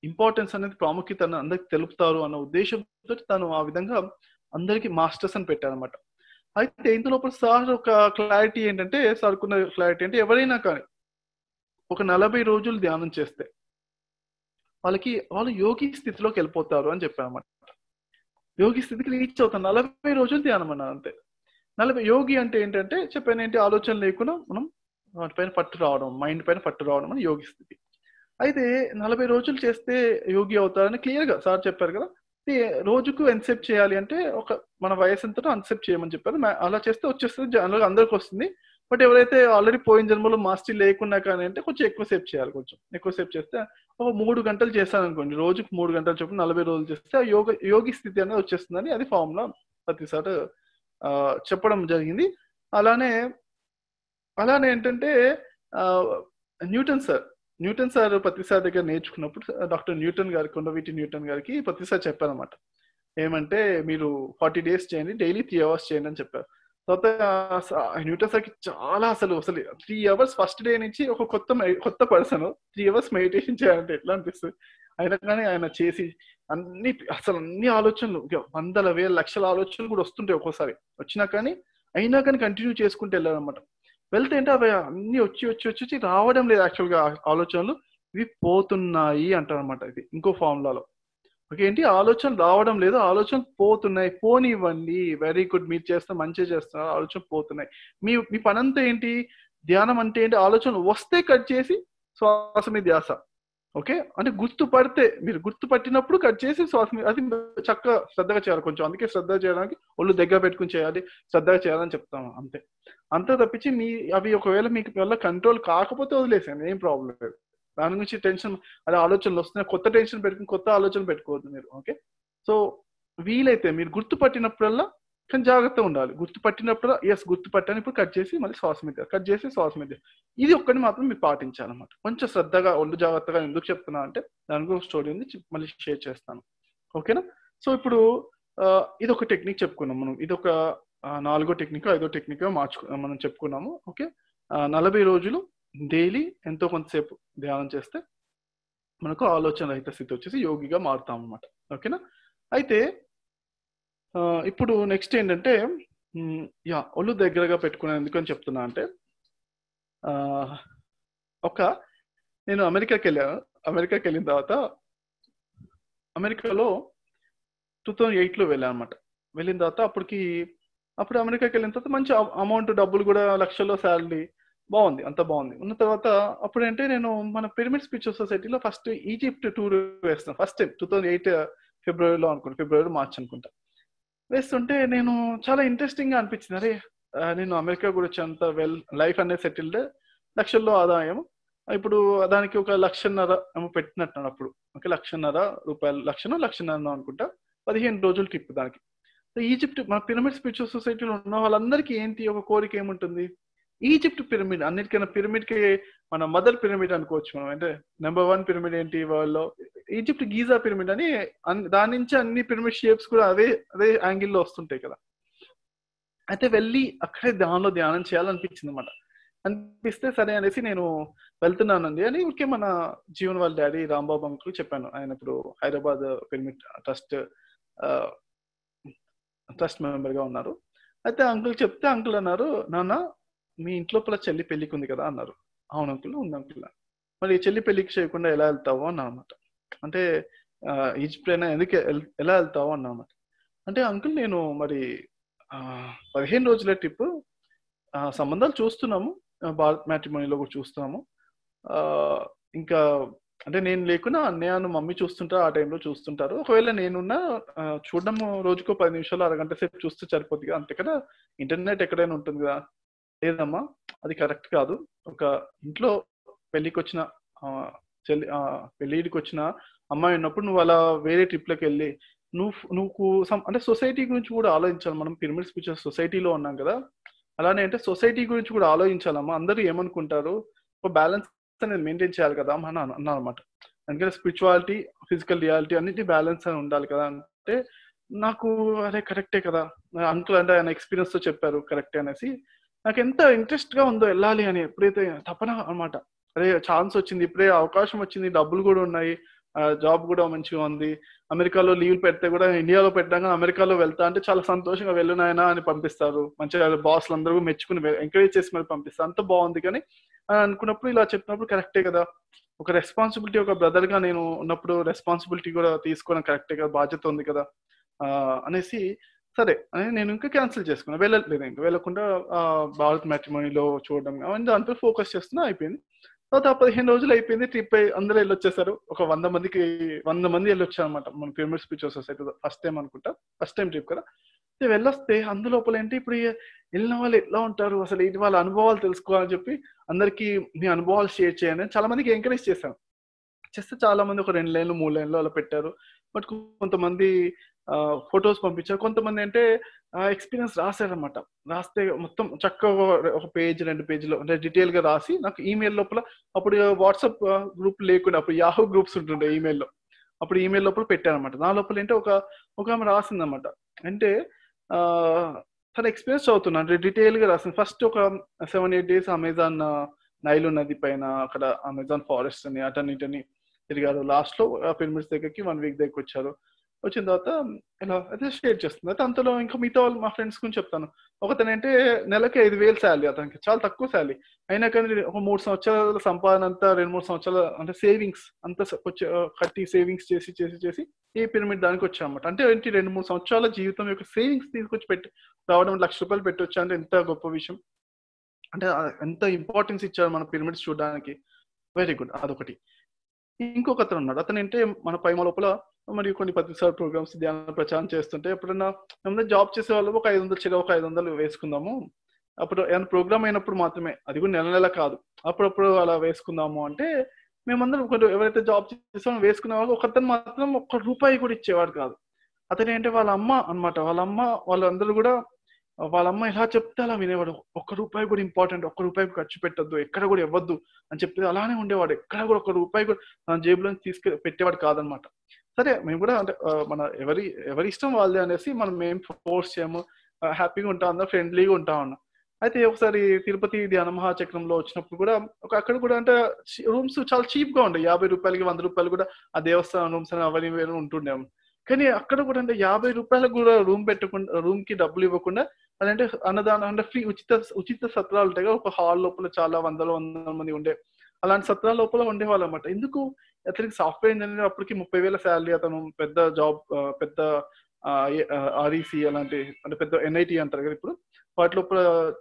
ఇంపార్టెన్స్ అనేది ప్రాముఖ్యత అందరికి తెలుపుతారు అన్న ఉద్దేశంతో తను ఆ విధంగా అందరికి మాస్టర్స్ అని పెట్టారనమాట అయితే ఇంత లోపల సార్ ఒక క్లారిటీ ఏంటంటే సార్కున్న క్లారిటీ అంటే ఎవరైనా కానీ ఒక నలభై రోజులు ధ్యానం చేస్తే వాళ్ళకి వాళ్ళు యోగి స్థితిలోకి వెళ్ళిపోతారు అని చెప్పారన్నమాట యోగి స్థితికి రీచ్ అవుతాం నలభై రోజులు ధ్యానం అన్న అంతే నలభై యోగి అంటే ఏంటంటే చెప్పాను ఏంటి ఆలోచన లేకుండా మనం వాటి పైన పట్టు రావడం మైండ్ పైన పట్టు రావడం అని యోగి స్థితి అయితే నలభై రోజులు చేస్తే యోగి అవుతారని క్లియర్గా సార్ చెప్పారు కదా రోజుకు ఎన్సెప్ట్ చేయాలి అంటే ఒక మన వయసు ఎంతటో అన్సెప్ట్ చేయమని చెప్పారు అలా చేస్తే వచ్చేస్తుంది జనరల్గా అందరికి వస్తుంది బట్ ఎవరైతే ఆల్రెడీ పోయిన జన్మలో మాస్టర్ లేకున్నా కానీ అంటే కొంచెం ఎక్కువసేపు చేయాలి కొంచెం ఎక్కువసేపు చేస్తే ఒక మూడు గంటలు చేస్తాను అనుకోండి రోజుకు మూడు గంటలు చొప్పున నలభై రోజులు చేస్తే యోగ యోగి స్థితి అనేది వచ్చేస్తుందని అది ఫామ్లో ప్రతిసారి చెప్పడం జరిగింది అలానే అలానే ఏంటంటే న్యూటన్ సార్ న్యూటన్ సార్ ప్రతిసారి దగ్గర నేర్చుకున్నప్పుడు డాక్టర్ న్యూటన్ గారి కొండవీటి న్యూటన్ గారికి ప్రతిసారి చెప్పారనమాట ఏమంటే మీరు ఫార్టీ డేస్ చేయండి డైలీ త్రీ అవర్స్ చేయండి అని చెప్పారు తర్వాత న్యూటన్ చాలా అసలు అసలు త్రీ అవర్స్ ఫస్ట్ డే నుంచి ఒక కొత్త కొత్త పర్సన్ త్రీ అవర్స్ మెడిటేషన్ చేయాలంటే ఎట్లా అనిపిస్తుంది అయినా కానీ ఆయన చేసి అన్ని అసలు అన్ని ఆలోచనలు వందల వేల లక్షల ఆలోచనలు కూడా వస్తుంటాయి ఒక్కోసారి వచ్చినా కానీ అయినా కానీ కంటిన్యూ చేసుకుంటూ వెళ్ళాలన్నమాట వెళ్తే ఏంటంటే అవి అన్ని వచ్చి వచ్చి వచ్చి రావడం లేదు యాక్చువల్గా ఆలోచనలు ఇవి పోతున్నాయి అంటారనమాట ఇది ఇంకో ఫార్ములాలో ఓకే ఏంటి ఆలోచన రావడం లేదు ఆలోచన పోతున్నాయి పోనివ్వండి వెరీ గుడ్ మీరు చేస్తే మంచిగా చేస్తున్నారు ఆలోచన పోతున్నాయి మీ మీ పనంతా ఏంటి ధ్యానం అంటే ఏంటి ఆలోచన వస్తే కట్ చేసి శ్వాస మీద ధ్యాస ఓకే అంటే గుర్తుపడితే మీరు గుర్తుపట్టినప్పుడు కట్ చేసి శ్వాస మీద అది చక్కగా శ్రద్ధగా చేయాలి కొంచెం అందుకే శ్రద్ధ చేయడానికి ఒళ్ళు దగ్గర పెట్టుకుని చేయాలి శ్రద్ధగా చేయాలని చెప్తాము అంతే అంత తప్పించి మీ అవి ఒకవేళ మీకు వల్ల కంట్రోల్ కాకపోతే వదిలేసాను ఏం ప్రాబ్లం లేదు దాని గురించి టెన్షన్ అదే ఆలోచనలు వస్తున్నాయి కొత్త టెన్షన్ పెట్టుకుని కొత్త ఆలోచనలు పెట్టుకోవద్దు మీరు ఓకే సో వీలైతే మీరు గుర్తుపట్టినప్పుడల్లా కానీ జాగ్రత్తగా ఉండాలి గుర్తుపట్టినప్పుడు ఎస్ గుర్తుపట్టాను ఇప్పుడు కట్ చేసి మళ్ళీ శ్వాస మీద కట్ చేసి శ్వాస మీద ఇది ఒక్కటి మాత్రం మీరు పాటించాలన్నమాట కొంచెం శ్రద్ధగా ఒళ్ళు జాగ్రత్తగా ఎందుకు చెప్తున్నా అంటే దాని గురించి స్టోరీ ఉంది మళ్ళీ షేర్ చేస్తాను ఓకేనా సో ఇప్పుడు ఇది ఒక టెక్నిక్ చెప్పుకున్నాం మనం ఇది ఒక నాలుగో టెక్నిక్ ఐదో టెక్నిక్ మార్చుకు మనం చెప్పుకున్నాము ఓకే నలభై రోజులు డైలీ ఎంతో కొంతసేపు ధ్యానం చేస్తే మనకు ఆలోచన రహిత స్థితి వచ్చేసి యోగిగా మారుతాం అనమాట ఓకేనా అయితే ఇప్పుడు నెక్స్ట్ ఏంటంటే యా ఒళ్ళు దగ్గరగా పెట్టుకునే ఎందుకని చెప్తున్నా అంటే ఒక నేను అమెరికాకి వెళ్ళాను అమెరికాకి వెళ్ళిన తర్వాత అమెరికాలో టూ థౌజండ్ ఎయిట్లో వెళ్ళాను అనమాట వెళ్ళిన తర్వాత అప్పటికి అప్పుడు అమెరికాకి వెళ్ళిన తర్వాత మంచి అమౌంట్ డబ్బులు కూడా లక్షల్లో శాలరీ బాగుంది అంత బాగుంది ఉన్న తర్వాత అప్పుడు అంటే నేను మన పిరమిడ్ స్పీచ్ సొసైటీలో ఫస్ట్ ఈజిప్ట్ టూర్ వేస్తాను first time two thousand eight ఫిబ్రవరిలో అనుకుంటా ఫిబ్రవరి మార్చ్ అనుకుంటా వేస్తుంటే నేను చాలా ఇంట్రెస్టింగ్ గా అనిపించింది అరే నేను అమెరికా కూడా వచ్చేంత వెల్ లైఫ్ అనేది సెటిల్డ్ లక్షల్లో ఆదాయం ఇప్పుడు దానికి ఒక లక్షన్నర ఏమో పెట్టినట్టు అప్పుడు ఒక లక్షన్నర రూపాయలు లక్షన లక్షన్నర అనుకుంటా పదిహేను రోజులు ట్రిప్ దానికి ఈజిప్ట్ మన పిరమిడ్ స్పిరిచువల్ సొసైటీలో ఉన్న వాళ్ళందరికీ ఏంటి ఒక కోరిక ఏముంటుంది ఈజిప్ట్ పిరమిడ్ అన్నిటికైనా పిరమిడ్ కి మన మదర్ పిరమిడ్ అనుకోవచ్చు మనం అంటే నెంబర్ వన్ పిరమిడ్ ఏంటి వరల్డ్ లో ఈజిప్ట్ గీజా పిరమిడ్ అని దాని నుంచి అన్ని పిరమిడ్ షేప్స్ కూడా అదే అదే యాంగిల్లో వస్తుంటాయి కదా అయితే వెళ్ళి అక్కడే దానిలో ధ్యానం చేయాలనిపించింది అనమాట అనిపిస్తే సరే అనేసి నేను వెళ్తున్నానండి అని ఊరికే మన జీవన్ వాళ్ళ డాడీ రాంబాబు అంకుల్ చెప్పాను ఆయన ఇప్పుడు Hyderabad pyramid trust trust member గా ఉన్నారు అయితే అంకుల్ చెప్తే అంకుల్ అన్నారు నాన్న మీ ఇంట్లోపల చెల్లి పెళ్లికి ఉంది కదా అన్నారు అవును అంకుల్ ఉంది అంకుల్ మరి చెల్లి పెళ్లికి చేయకుండా ఎలా వెళ్తావు అన్నమాట అనమాట అంటే ఈజిప్ట్ ఎందుకు ఎలా వెళ్తావు అన్నమాట అనమాట అంటే అంకుల్ నేను మరి పదిహేను రోజుల ట్రిప్ సంబంధాలు చూస్తున్నాము భారత్ మ్యాట్రిమోనీలో కూడా చూస్తున్నాము ఇంకా అంటే నేను లేకున్నా అన్నయ్యను మమ్మీ చూస్తుంటారు ఆ టైంలో చూస్తుంటారు ఒకవేళ నేనున్నా చూడడం రోజుకో పది నిమిషాలు అరగంట సేపు చూస్తే సరిపోద్ది కదా అంతే కదా ఇంటర్నెట్ ఎక్కడైనా ఉంటుంది కదా లేదమ్మా అది కరెక్ట్ కాదు ఒక ఇంట్లో పెళ్ళికి వచ్చిన చెల్లి పెళ్ళిడికి వచ్చిన అమ్మాయి ఉన్నప్పుడు నువ్వు అలా వేరే ట్రిప్లకు వెళ్ళి నువ్వు నువ్వు అంటే సొసైటీ గురించి కూడా ఆలోచించాలి మనం పిరమిడ్స్ పిచ్చిన సొసైటీలో ఉన్నాం కదా అలానే అంటే సొసైటీ గురించి కూడా ఆలోచించాలమ్మా అందరూ ఏమనుకుంటారు ఒక బ్యాలెన్స్ అనేది మెయింటైన్ చేయాలి కదా అని అన్నమాట అనమాట అందుకని స్పిరిచువాలిటీ ఫిజికల్ రియాలిటీ అన్నిటి బ్యాలెన్స్ అని ఉండాలి కదా అంటే నాకు అదే కరెక్టే కదా అంకుల్ అంటే ఆయన ఎక్స్పీరియన్స్ తో చెప్పారు కరెక్టే అనేసి నాకు ఎంత ఇంట్రెస్ట్ గా ఉందో వెళ్ళాలి అని ఎప్పుడైతే తప్పన అనమాట అరే ఛాన్స్ వచ్చింది ఇప్పుడే అవకాశం వచ్చింది డబ్బులు కూడా ఉన్నాయి జాబ్ కూడా మంచిగా ఉంది అమెరికాలో లీవ్ పెడితే కూడా ఇండియాలో పెట్టాక అమెరికాలో వెళ్తా అంటే చాలా సంతోషంగా వెళ్ళునాయనా అని పంపిస్తారు మంచిగా బాస్లు అందరూ మెచ్చుకుని ఎంకరేజ్ చేసి మరి పంపిస్తారు అంత బాగుంది కానీ అని అనుకున్నప్పుడు ఇలా చెప్పినప్పుడు కరెక్టే కదా ఒక రెస్పాన్సిబిలిటీ ఒక బ్రదర్ గా నేను ఉన్నప్పుడు రెస్పాన్సిబిలిటీ కూడా తీసుకోవడం కరెక్టే కదా బాధ్యత ఉంది కదా అనేసి సరే అని నేను ఇంకా క్యాన్సిల్ చేసుకున్నా వెళ్ళలేదు ఇంకా వెళ్ళకుండా భారత్ మ్యాట్రిమోనీలో చూడడం అవన్నీ దాంతో ఫోకస్ చేస్తున్నా అయిపోయింది తర్వాత పదిహేను రోజులు అయిపోయింది ట్రిప్ అయి అందరూ వెళ్ళొచ్చేసారు ఒక వంద మందికి వంద మంది వెళ్ళొచ్చారు అనమాట మన pyramid speech society first time అనుకుంటా ఫస్ట్ టైం ట్రిప్ కదా వెళ్ళొస్తే అందులోపల ఏంటి ఇప్పుడు వెళ్ళిన వాళ్ళు ఎట్లా ఉంటారు అసలు ఇది వాళ్ళ అనుభవాలు తెలుసుకోవాలని చెప్పి అందరికి మీ అనుభవాలు షేర్ చేయండి చాలా మందికి ఎంకరేజ్ చేశాను చేస్తే చాలా మంది ఒక రెండు లైన్లు మూడు లైన్లు అలా పెట్టారు బట్ కొంతమంది ఫొటోస్ పంపించారు కొంతమంది అంటే ఎక్స్పీరియన్స్ రాశారనమాట రాస్తే మొత్తం చక్కగా ఒక పేజ్ రెండు పేజీలో అంటే డీటెయిల్ గా రాసి నాకు ఈమెయిల్ లోపల అప్పుడు వాట్సాప్ గ్రూప్ లేకుండా అప్పుడు యాహూ గ్రూప్స్ ఉంటుండే ఈమెయిల్లో అప్పుడు ఈమెయిల్ లోపల పెట్టారనమాట నా లోపల ఏంటి ఒక ఒక ఆమె రాసిందనమాట అంటే తన ఎక్స్పీరియన్స్ చదువుతున్నాను అంటే డీటెయిల్ గా రాసింది ఫస్ట్ ఒక seven eight days Amazon Nile నది పైన అక్కడ అమెజాన్ ఫారెస్ట్ అని అటన్నిటని తిరిగారు లాస్ట్ లో పిరమిడ్స్ దగ్గరికి వన్ వీక్ దగ్గరికి వచ్చారు వచ్చిన తర్వాత ఇలా అయితే షేర్ చేస్తుంది అయితే అంతలో ఇంకా మిగతా వాళ్ళు మా ఫ్రెండ్స్ గురించి చెప్తాను ఒకతను అంటే నెలకి ఐదు వేలు శాలరీ అతనికి చాలా తక్కువ శాలరీ అయినా కానీ ఒక మూడు సంవత్సరాల సంపాదన అంతా రెండు మూడు సంవత్సరాల అంటే సేవింగ్స్ అంతా కట్టి సేవింగ్స్ చేసి చేసి చేసి ఈ పిరమిడ్ దానికి వచ్చామన్నమాట అంటే ఏంటి రెండు మూడు సంవత్సరాల జీవితం యొక్క సేవింగ్స్ తీసుకొచ్చి పెట్టి రావడం లక్ష రూపాయలు పెట్టొచ్చు అంటే ఎంత గొప్ప విషయం అంటే ఎంత ఇంపార్టెన్స్ ఇచ్చారు మన పిరమిడ్స్ చూడడానికి వెరీ గుడ్ అదొకటి ఇంకొక అతను ఉన్నాడు అతను అంటే మన పైమ లోపల మరియు కొన్ని పత్రికసారి ప్రోగ్రామ్స్ ధ్యాన ప్రచారం చేస్తుంటే ఎప్పుడైనా ఏమన్నా జాబ్ చేసే వాళ్ళు ఒక ఐదు వందలు చిరా ఒక ఐదు వందలు వేసుకుందాము అప్పుడు ఏమైనా ప్రోగ్రామ్ అయినప్పుడు మాత్రమే అది కూడా నెల నెల కాదు అప్పుడప్పుడు అలా వేసుకుందాము అంటే మేమందరం ఒకరు ఎవరైతే జాబ్ చేసామో వేసుకునే వాళ్ళు ఒకతను మాత్రం ఒక్క రూపాయి కూడా ఇచ్చేవాడు కాదు అతను ఏంటి వాళ్ళ అమ్మ అనమాట వాళ్ళ అమ్మ వాళ్ళందరూ కూడా వాళ్ళ అమ్మ ఎలా చెప్తే అలా వినేవాడు ఒక్క రూపాయి కూడా ఇంపార్టెంట్ ఒక్క రూపాయి ఖర్చు పెట్టద్దు ఎక్కడ కూడా ఇవ్వద్దు అని చెప్పి అలానే ఉండేవాడు ఎక్కడ కూడా ఒక రూపాయి కూడా తన జేబులో తీసుకెళ్ళి పెట్టేవాడు కాదనమాట సరే మేము కూడా అంటే మన ఎవరి ఎవరి ఇష్టం వాళ్ళే అనేసి మనం మేం ఫోర్స్ చేయము హ్యాపీగా ఉంటా ఉన్నాం ఫ్రెండ్లీగా ఉంటా ఉన్నాం అయితే ఒకసారి తిరుపతి ధ్యాన మహాచక్రంలో వచ్చినప్పుడు కూడా ఒక అక్కడ కూడా అంటే రూమ్స్ చాలా చీప్ గా ఉండే యాభై రూపాయలకి వంద రూపాయలు కూడా ఆ దేవస్థానం రూమ్స్ అని అవన్నీ ఉంటుండేము కానీ అక్కడ కూడా అంటే యాభై రూపాయలకు కూడా రూమ్ పెట్టకుండా రూమ్ కి డబ్బులు ఇవ్వకుండా అదంటే అన్నదానం అంటే ఫ్రీ ఉచిత ఉచిత సత్రాలు ఉంటాయి ఒక హాల్ లోపల చాలా వందల వందల మంది ఉండే అలాంటి సత్రాల లోపల ఉండేవాళ్ళు అనమాట ఎందుకు అతనికి సాఫ్ట్వేర్ ఇంజనీర్ అప్పటికి ముప్పై వేల శాలరీ అతను పెద్ద జాబ్ పెద్ద ఆర్ఈసి e అలాంటి అంటే పెద్ద ఎన్ఐటి అంటారు కదా ఇప్పుడు వాటిలో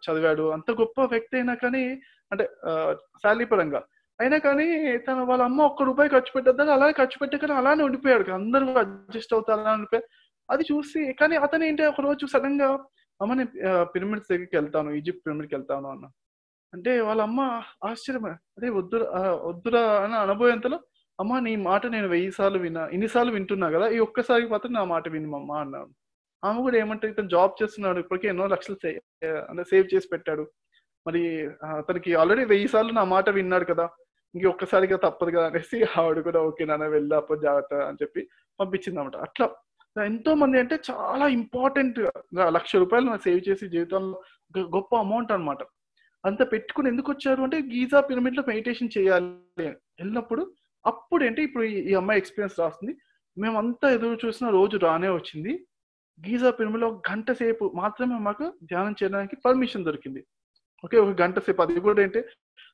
చదివాడు అంత గొప్ప వ్యక్తి అయినా కానీ అంటే శాలరీ పరంగా అయినా కానీ తన వాళ్ళ అమ్మ ఒక్క రూపాయి ఖర్చు పెట్టద్దని అలానే ఖర్చు పెట్టకనే అలానే ఉండిపోయాడు అందరూ అడ్జస్ట్ అవుతారు అని ఉండిపోయారు అది చూసి కానీ అతను ఏంటి ఒక రోజు సడన్ గా అమ్మ నేను పిరమిడ్స్ దగ్గరికి వెళ్తాను ఈజిప్ట్ పిరమిడ్కి వెళ్తాను అన్న అంటే వాళ్ళ అమ్మ ఆశ్చర్యమే అదే వద్దురా వద్దురా అని అనబోయేంతలో అమ్మా నీ మాట నేను వెయ్యి సార్లు విన్నా ఇన్నిసార్లు వింటున్నా కదా ఈ ఒక్కసారి మాత్రం నా మాట వినమ్మా అన్నాడు ఆమె కూడా ఏమంటే ఇతను జాబ్ చేస్తున్నాడు ఇప్పటికే ఎన్నో లక్షలు అంటే సేవ్ చేసి పెట్టాడు మరి అతనికి ఆల్రెడీ వెయ్యి సార్లు నా మాట విన్నాడు కదా ఇంక ఒక్కసారిగా తప్పదు కదా అనేసి ఆవిడ కూడా ఓకే నాన్న వెళ్ళాపో జాగ్రత్త అని చెప్పి పంపించింది అనమాట అట్లా ఎంతో మంది అంటే చాలా ఇంపార్టెంట్ లక్ష రూపాయలు సేవ్ చేసి జీవితంలో గొప్ప అమౌంట్ అనమాట అంత పెట్టుకుని ఎందుకు వచ్చారు అంటే గీజా పిరమిడ్ లో మెడిటేషన్ చేయాలి ఎల్లప్పుడు అప్పుడు ఏంటి ఇప్పుడు ఈ అమ్మాయి ఎక్స్పీరియన్స్ రాస్తుంది మేమంతా ఎదురు చూసిన రోజు రానే వచ్చింది గీజా పిరుమిలో గంట సేపు మాత్రమే మాకు ధ్యానం చేయడానికి పర్మిషన్ దొరికింది ఓకే ఒక గంట సేపు అది కూడా ఏంటి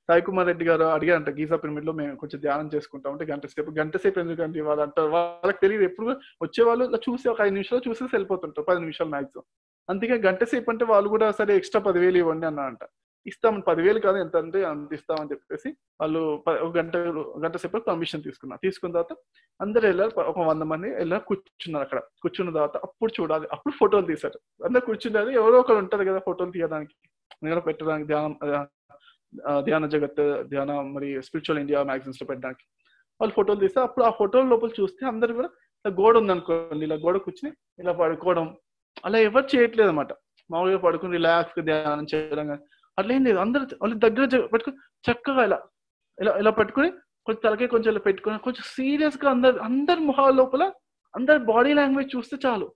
సాయి కుమార్ రెడ్డి గారు అడిగారంట గీజా పిరమిడ్ మేము కొంచెం ధ్యానం చేసుకుంటాం అంటే గంట సేపు గంట సేపు ఎందుకండి వాళ్ళు అంటారు వాళ్ళకి తెలియదు ఎప్పుడు వచ్చేవాళ్ళు చూసి ఒక ఐదు నిమిషాలు చూసి వెళ్ళిపోతుంటారు పది నిమిషాలు మాక్సిమం అందుకే గంట సేపు అంటే వాళ్ళు కూడా సరే ఎక్స్ట్రా పదివేలు ఇవ్వండి అన్న అంట ఇస్తామని పదివేలు కాదు ఎంత అంటే అంత ఇస్తామని చెప్పేసి వాళ్ళు ఒక గంట గంట సేపు పర్మిషన్ తీసుకున్నారు తీసుకున్న తర్వాత అందరు వెళ్ళారు ఒక వంద మంది వెళ్ళారు కూర్చున్నారు అక్కడ కూర్చున్న తర్వాత అప్పుడు చూడాలి అప్పుడు ఫోటోలు తీశారు అందరు కూర్చున్నారు ఎవరో ఒకరు ఉంటారు కదా ఫోటోలు తీయడానికి అందుకని పెట్టడానికి ధ్యానం ధ్యాన జగత్ ధ్యాన మరి స్పిరిచువల్ ఇండియా మ్యాగజైన్స్ లో పెట్టడానికి వాళ్ళు ఫోటోలు తీస్తే అప్పుడు ఆ ఫోటోల లోపల చూస్తే అందరు కూడా ఇలా గోడ ఉందనుకోండి ఇలా గోడ కూర్చుని ఇలా పడుకోవడం అలా ఎవరు చేయట్లేదు అనమాట మామూలుగా పడుకుని రిలాక్స్ ధ్యానం చేయడం కానీ ఏం లేదు అందరు వాళ్ళు దగ్గర పెట్టుకుని చక్కగా ఇలా ఇలా ఇలా పెట్టుకుని కొంచెం తలకే కొంచెం ఇలా పెట్టుకుని కొంచెం సీరియస్ గా అందరు అందరి మొహాల లోపల అందరి బాడీ లాంగ్వేజ్ చూస్తే చాలు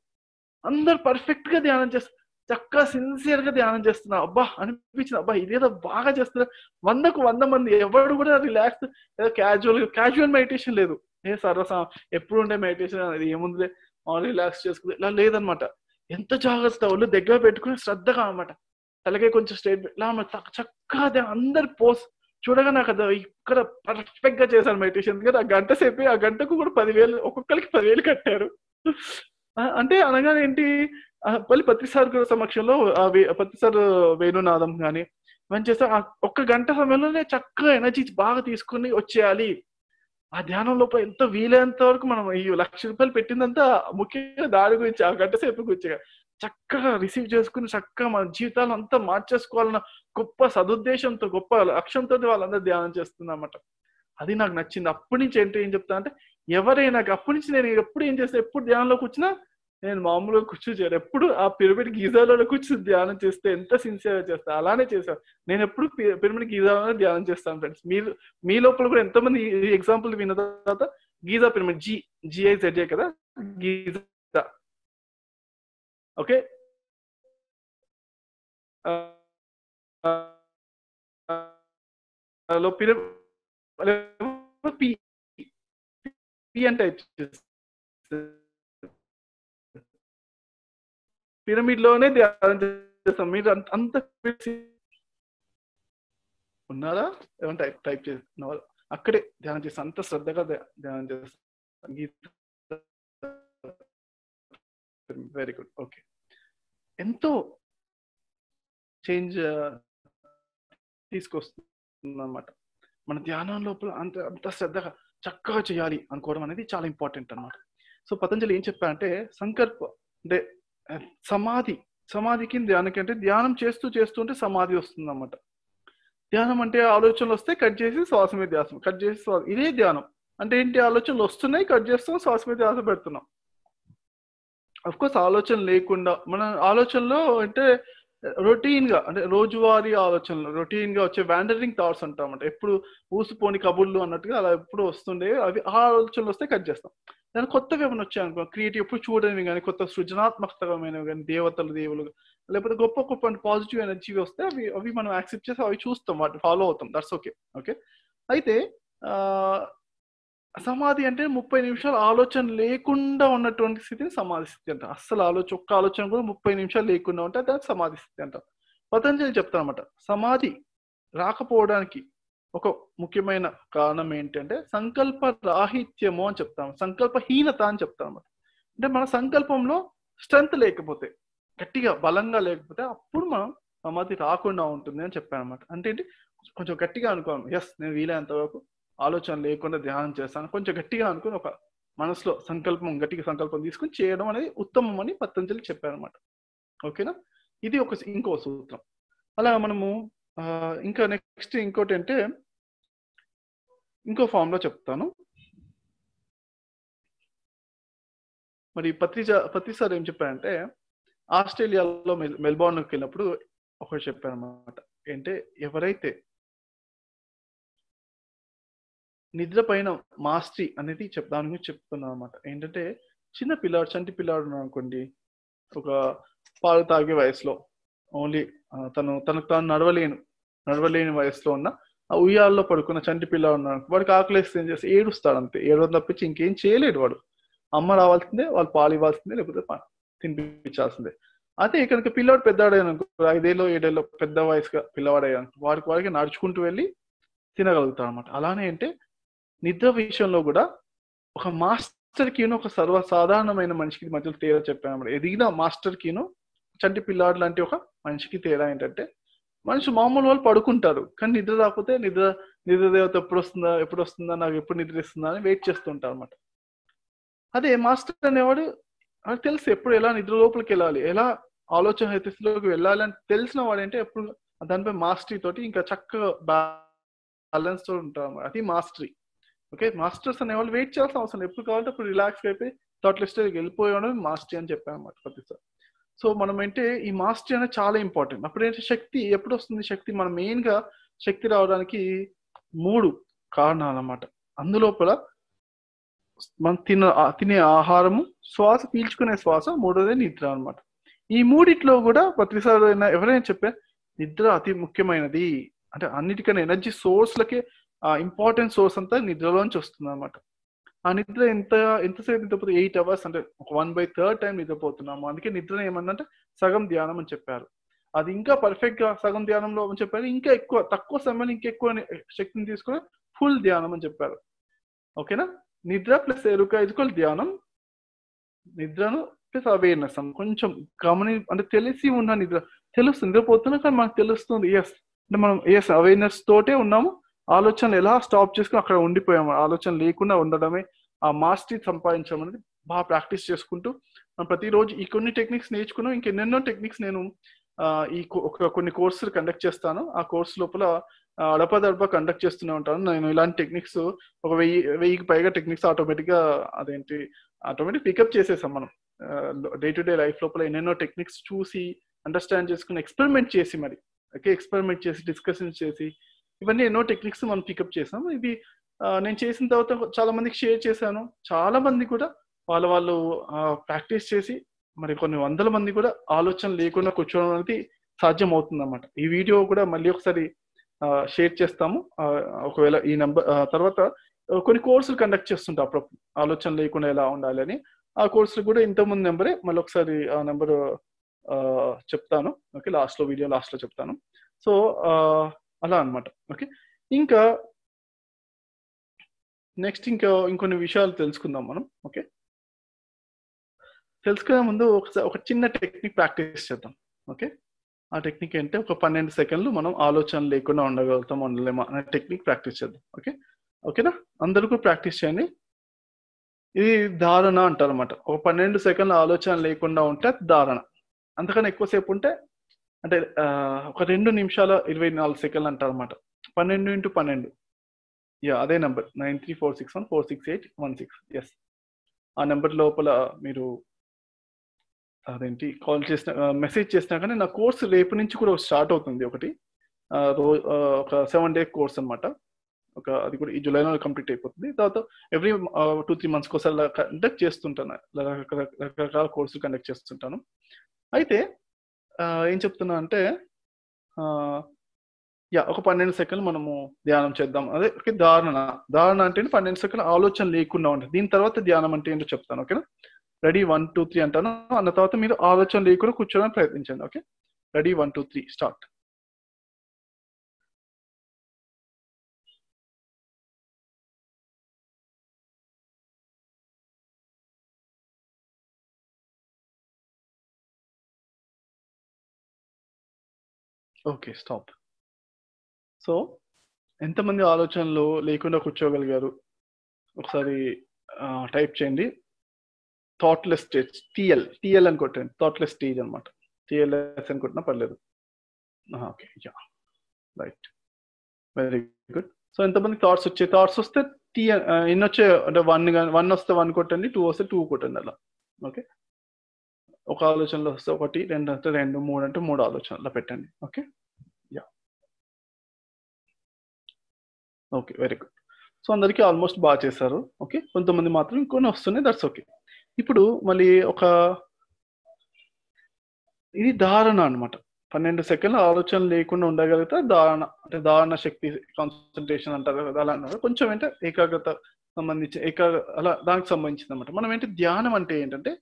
అందరు పర్ఫెక్ట్ గా ధ్యానం చేస్తారు చక్కగా సిన్సియర్ గా ధ్యానం చేస్తున్నా అబ్బా అనిపించిన అబ్బా ఇదేదో బాగా చేస్తున్నా వందకు వంద మంది ఎవరు కూడా రిలాక్స్ ఏదో క్యాజువల్ క్యాజువల్ మెడిటేషన్ లేదు ఏ సరస ఎప్పుడు ఉండే మెడిటేషన్ అనేది ఏముందిలే రిలాక్స్ చేసుకుంది ఇలా లేదనమాట ఎంత జాగ్రత్త వాళ్ళు దగ్గర పెట్టుకుని శ్రద్ధగా అనమాట తలకే కొంచెం స్టేట్ ఇలా చక్క చక్కగా అదే అందరు పోస్ట్ చూడగా నాకు అది ఇక్కడ పర్ఫెక్ట్ గా చేశాను మెడిటేషన్ కదా ఆ గంట సేపు ఆ గంటకు కూడా పదివేలు ఒక్కొక్కరికి పదివేలు కట్టారు అంటే అనగా ఏంటి మళ్ళీ పత్రిసార్ సమక్షంలో పత్రిసార్ వేణునాదం కానీ మంచి చేస్తే ఒక్క గంట సమయంలోనే చక్కగా ఎనర్జీ బాగా తీసుకుని వచ్చేయాలి ఆ ధ్యానం లోపల ఎంత వీలైనంత వరకు మనం ఈ లక్ష రూపాయలు పెట్టిందంతా ముఖ్యంగా దాడి గురించి ఆ గంట సేపు గురించి చక్కగా రిసీవ్ చేసుకుని చక్కగా మన జీవితాలు అంతా మార్చేసుకోవాలన్న గొప్ప సదుద్దేశంతో గొప్ప లక్ష్యంతో వాళ్ళందరూ ధ్యానం చేస్తుందన్నమాట అది నాకు నచ్చింది అప్పటి నుంచి ఏంటో ఏం చెప్తా అంటే ఎవరైనా అప్పటి నుంచి నేను ఎప్పుడు ఏం చేస్తాను ఎప్పుడు ధ్యానంలో కూర్చున్నా నేను మామూలుగా చేయాలి ఎప్పుడు ఆ పిరమిడ్ గీజాలలో కూర్చుని ధ్యానం చేస్తే ఎంత సిన్సియర్గా చేస్తా అలానే చేశాను నేను ఎప్పుడు పిరమిడ్ గీజాలలో ధ్యానం చేస్తాను ఫ్రెండ్స్ మీరు మీ లోపల కూడా ఎంతమంది ఎగ్జాంపుల్ విన్న తర్వాత గీజా పిరమిడ్ జీ జిఐజెడ్ఏ కదా గీజా Okay. అంటే పిరమిడ్ లోనే చేస్తాం మీరు అంత ఉన్నారా ఏమంటే టైప్ చేస్తున్న వాళ్ళు అక్కడే ధ్యానం చేస్తాం అంత శ్రద్ధగా ధ్యానం చేస్తాం వెరీ గుడ్ ఓకే ఎంతో చేంజ్ తీసుకొస్తుంది అనమాట మన ధ్యానం లోపల అంత అంత శ్రద్ధగా చక్కగా చేయాలి అనుకోవడం అనేది చాలా ఇంపార్టెంట్ అనమాట సో పతంజలి ఏం చెప్పారంటే సంకల్ప అంటే సమాధి సమాధికి ధ్యానం అంటే ధ్యానం చేస్తూ చేస్తుంటే సమాధి వస్తుంది అనమాట ధ్యానం అంటే ఆలోచనలు వస్తే కట్ చేసి శ్వాస మీద ధ్యాసం కట్ చేసి శ్వాస ఇదే ధ్యానం అంటే ఏంటి ఆలోచనలు వస్తున్నాయి కట్ చేస్తాం శ్వాస మీద ధ్యాస పెడుతున్నాం అఫ్ కోర్స్ ఆలోచన లేకుండా మన ఆలోచనలో అంటే రొటీన్ గా అంటే రోజువారీ ఆలోచనలు రొటీన్ గా వచ్చే వ్యాండరింగ్ థాట్స్ అంటామంట ఎప్పుడు ఊసిపోని కబుర్లు అన్నట్టుగా అలా ఎప్పుడు వస్తుండే అవి ఆ ఆలోచనలు వస్తే కట్ చేస్తాం దాని కొత్తగా ఏమైనా వచ్చాయనుకో క్రియేటివ్ ఎప్పుడు చూడనివి కానీ కొత్త సృజనాత్మకమైనవి కానీ దేవతలు దేవులు లేకపోతే గొప్ప గొప్ప పాజిటివ్ ఎనర్జీ వస్తే అవి అవి మనం యాక్సెప్ట్ చేసి అవి చూస్తాం వాటిని ఫాలో అవుతాం దట్స్ ఓకే ఓకే అయితే సమాధి అంటే ముప్పై నిమిషాలు ఆలోచన లేకుండా ఉన్నటువంటి స్థితిని సమాధి స్థితి అంట అస్సలు ఆలోచన ఒక్క ఆలోచన కూడా ముప్పై నిమిషాలు లేకుండా ఉంటే దాన్ని సమాధి స్థితి అంట పతంజలి అనమాట సమాధి రాకపోవడానికి ఒక ముఖ్యమైన కారణం ఏంటంటే సంకల్ప రాహిత్యము అని చెప్తాము సంకల్పహీనత అని చెప్తాను అనమాట అంటే మన సంకల్పంలో స్ట్రెంత్ లేకపోతే గట్టిగా బలంగా లేకపోతే అప్పుడు మనం సమాధి రాకుండా ఉంటుంది అని చెప్పాను అనమాట అంటే కొంచెం గట్టిగా అనుకోను ఎస్ నేను వీలైనంత వరకు ఆలోచన లేకుండా ధ్యానం చేస్తాను కొంచెం గట్టిగా అనుకుని ఒక మనసులో సంకల్పం గట్టిగా సంకల్పం తీసుకుని చేయడం అనేది ఉత్తమం అని పతంజలి చెప్పారనమాట ఓకేనా ఇది ఒక ఇంకో సూత్రం అలా మనము ఇంకా నెక్స్ట్ ఇంకోటి అంటే ఇంకో ఫామ్లో చెప్తాను మరి పత్రిజ పత్రిసార్ ఏం చెప్పారంటే ఆస్ట్రేలియాలో మెల్బోర్న్కి వెళ్ళినప్పుడు ఒకటి చెప్పారనమాట అంటే ఎవరైతే నిద్రపైన మాస్టరీ అనేది దాని చెప్తున్నాను అనమాట ఏంటంటే చిన్న పిల్లాడు చంటి పిల్లాడు అనుకోండి ఒక పాలు తాగే వయసులో ఓన్లీ తను తనకు తాను నడవలేను నడవలేని వయసులో ఉన్న ఆ ఉయ్యాల్లో పడుకున్న చంటి పిల్లాడు ఉన్నాడు వాడికి ఆకలిస్తే ఏం చేస్తే ఏడుస్తాడు అంతే ఏడవడం తప్పించి ఇంకేం చేయలేడు వాడు అమ్మ రావాల్సిందే వాళ్ళు పాలు ఇవ్వాల్సిందే లేకపోతే తినిపించాల్సిందే అయితే ఇక్కడ పిల్లవాడు పెద్దవాడైనా ఐదేళ్ళు ఏడేళ్ళు పెద్ద వయసుగా పిల్లవాడయ్యాను వాడికి వాడికి నడుచుకుంటూ వెళ్ళి తినగలుగుతాడు అనమాట అలానే అంటే నిద్ర విషయంలో కూడా ఒక మాస్టర్ కీను ఒక సర్వసాధారణమైన మనిషికి మధ్యలో తేడా చెప్పాను అనమాట ఎదిగిన మాస్టర్ కీను చంటి పిల్లాడు లాంటి ఒక మనిషికి తేడా ఏంటంటే మనిషి మామూలు వాళ్ళు పడుకుంటారు కానీ నిద్ర రాకపోతే నిద్ర నిద్ర దేవత ఎప్పుడు వస్తుందా ఎప్పుడు వస్తుందా నాకు ఎప్పుడు నిద్ర ఇస్తుందా అని వెయిట్ చేస్తుంటారు అనమాట అదే మాస్టర్ అనేవాడు నాకు తెలుసు ఎప్పుడు ఎలా నిద్ర లోపలికి వెళ్ళాలి ఎలా ఆలోచన స్థితిలోకి వెళ్ళాలి అని తెలిసిన వాడంటే ఎప్పుడు దానిపై మాస్టరీ తోటి ఇంకా చక్కగా బ్యాలెన్స్ తో ఉంటారు అది మాస్టరీ ఓకే మాస్టర్స్ అనే వాళ్ళు వెయిట్ చేయాల్సిన అవసరం ఎప్పుడు కావాలంటే అప్పుడు రిలాక్స్ అయిపోయి థాట్ లిస్ట్ వెళ్ళిపోయాడు మాస్టర్ అని చెప్పాను అనమాట ప్రతిసారి సో మనం అంటే ఈ మాస్టర్ అనేది చాలా ఇంపార్టెంట్ అప్పుడేంటే శక్తి ఎప్పుడు వస్తుంది శక్తి మనం గా శక్తి రావడానికి మూడు కారణాలు అన్నమాట అందులోపల మనం తిన తినే ఆహారము శ్వాస పీల్చుకునే శ్వాస మూడోదే నిద్ర అనమాట ఈ మూడిట్లో కూడా ప్రతిసారి ఎవరైనా చెప్పారు నిద్ర అతి ముఖ్యమైనది అంటే అన్నిటికన్నా ఎనర్జీ సోర్స్లకే ఆ ఇంపార్టెంట్ సోర్స్ అంతా నిద్రలోంచి వస్తుంది అనమాట ఆ నిద్ర ఎంత ఎంతసేపు నిద్రపోతే ఎయిట్ అవర్స్ అంటే ఒక వన్ బై థర్డ్ టైం నిద్రపోతున్నాము అందుకే నిద్ర ఏమన్నంటే సగం ధ్యానం అని చెప్పారు అది ఇంకా పర్ఫెక్ట్ గా సగం ధ్యానంలో అని చెప్పారు ఇంకా ఎక్కువ తక్కువ సమయంలో ఇంకా ఎక్కువ శక్తిని తీసుకుని ఫుల్ ధ్యానం అని చెప్పారు ఓకేనా నిద్ర ప్లస్ ఎరుక ఇదికోల్ ధ్యానం నిద్రను ప్లస్ అవేర్నెస్ కొంచెం గమని అంటే తెలిసి ఉన్న నిద్ర తెలుస్తుంది నిద్రపోతున్నా కానీ మనకు తెలుస్తుంది ఎస్ అంటే మనం ఎస్ అవేర్నెస్ తోటే ఉన్నాము ఆలోచన ఎలా స్టాప్ చేసుకుని అక్కడ ఉండిపోయాము ఆలోచన లేకుండా ఉండడమే ఆ మాస్టరీ సంపాదించామని బాగా ప్రాక్టీస్ చేసుకుంటూ మనం ప్రతిరోజు ఈ కొన్ని టెక్నిక్స్ నేర్చుకున్నాం ఇంకెన్నెన్నో టెక్నిక్స్ నేను ఈ కొన్ని కోర్సులు కండక్ట్ చేస్తాను ఆ కోర్సు లోపల అడపదడప కండక్ట్ చేస్తూనే ఉంటాను నేను ఇలాంటి టెక్నిక్స్ ఒక వెయ్యి వెయ్యికి పైగా టెక్నిక్స్ ఆటోమేటిక్గా అదేంటి ఆటోమేటిక్ పికప్ చేసేసాం మనం డే టు డే లైఫ్ లోపల ఎన్నెన్నో టెక్నిక్స్ చూసి అండర్స్టాండ్ చేసుకుని ఎక్స్పెరిమెంట్ చేసి మరి ఓకే ఎక్స్పెరిమెంట్ చేసి డిస్కషన్ చేసి ఇవన్నీ ఎన్నో టెక్నిక్స్ మనం పికప్ చేసాం ఇది నేను చేసిన తర్వాత చాలా మందికి షేర్ చేశాను చాలా మంది కూడా వాళ్ళ వాళ్ళు ప్రాక్టీస్ చేసి మరి కొన్ని వందల మంది కూడా ఆలోచన లేకుండా కూర్చోవడం అనేది సాధ్యం అవుతుంది అనమాట ఈ వీడియో కూడా మళ్ళీ ఒకసారి షేర్ చేస్తాము ఒకవేళ ఈ నెంబర్ తర్వాత కొన్ని కోర్సులు కండక్ట్ చేస్తుంటా అప్పుడప్పుడు ఆలోచన లేకుండా ఎలా ఉండాలి అని ఆ కోర్సులు కూడా ఇంతకుముందు నెంబరే మళ్ళీ ఒకసారి ఆ నెంబర్ చెప్తాను ఓకే లాస్ట్లో వీడియో లాస్ట్లో చెప్తాను సో అలా అనమాట ఓకే ఇంకా నెక్స్ట్ ఇంకా ఇంకొన్ని విషయాలు తెలుసుకుందాం మనం ఓకే తెలుసుకునే ముందు ఒకసారి ఒక చిన్న టెక్నిక్ ప్రాక్టీస్ చేద్దాం ఓకే ఆ టెక్నిక్ అంటే ఒక పన్నెండు సెకండ్లు మనం ఆలోచన లేకుండా ఉండగలుగుతాం ఉండలేమా అనే టెక్నిక్ ప్రాక్టీస్ చేద్దాం ఓకే ఓకేనా అందరూ కూడా ప్రాక్టీస్ చేయండి ఇది ధారణ అంటారు అనమాట ఒక పన్నెండు సెకండ్ల ఆలోచన లేకుండా ఉంటే ధారణ అంతకన్నా ఎక్కువసేపు ఉంటే అంటే ఒక రెండు నిమిషాల ఇరవై నాలుగు సెకండ్లు అంటారు అనమాట పన్నెండు ఇంటూ పన్నెండు యా అదే number nine three four six one four six eight one six yes ఆ నెంబర్ లోపల మీరు అదేంటి కాల్ చేసిన మెసేజ్ చేసినా కానీ నా కోర్స్ రేపు నుంచి కూడా స్టార్ట్ అవుతుంది ఒకటి రోజు ఒక సెవెన్ డే కోర్స్ అనమాట ఒక అది కూడా ఈ జూలైలో కంప్లీట్ అయిపోతుంది తర్వాత ఎవ్రీ టూ త్రీ మంత్స్కి ఒకసారి కండక్ట్ చేస్తుంటాను రకరకాల కోర్సులు కండక్ట్ చేస్తుంటాను అయితే ఏం చెప్తున్నా అంటే యా ఒక పన్నెండు సెకండ్లు మనము ధ్యానం చేద్దాం అదే ఓకే ధారణ ధారణ అంటే పన్నెండు సెకండ్లు ఆలోచన లేకుండా ఉంటుంది దీని తర్వాత ధ్యానం అంటే ఏంటో చెప్తాను ఓకేనా రెడీ వన్ టూ త్రీ అంటాను అన్న తర్వాత మీరు ఆలోచన లేకుండా కూర్చోడానికి ప్రయత్నించండి okay ready one two three start okay stop so ఎంతమంది ఆలోచనలు లేకుండా కూర్చోగలిగారు ఒకసారి టైప్ చేయండి థాట్లెస్ స్టేట్స్ టీఎల్ టీఎల్ అని కొట్టండి థాట్లెస్ స్టేజ్ అనమాట టీఎల్ఎస్ అని కొట్టినా పర్లేదు okay yeah right very good so ఎంతమంది థాట్స్ వచ్చాయి థాట్స్ వస్తే టీ ఎన్ వచ్చే అంటే వన్ వన్ వస్తే వన్ కొట్టండి టూ వస్తే టూ కొట్టండి అలా ఓకే ఒక ఆలోచనలో వస్తే ఒకటి రెండు అంటే రెండు మూడు అంటే మూడు ఆలోచనలో పెట్టండి okay yeah okay very good so అందరికీ ఆల్మోస్ట్ బాగా చేశారు ఓకే కొంతమంది మాత్రం ఇంకొన్ని వస్తున్నాయి దట్స్ ఓకే ఇప్పుడు మళ్ళీ ఒక ఇది ధారణ అనమాట పన్నెండు సెకండ్ల ఆలోచన లేకుండా ఉండగలిగితే ధారణ అంటే ధారణ శక్తి కాన్సన్ట్రేషన్ అంటారు కదా అలా అన్నారు కొంచెం ఏంటంటే ఏకాగ్రత సంబంధించి ఏకాగ్ర అలా దానికి సంబంధించింది అనమాట మనం ఏంటి ధ్యానం అంటే ఏంటంటే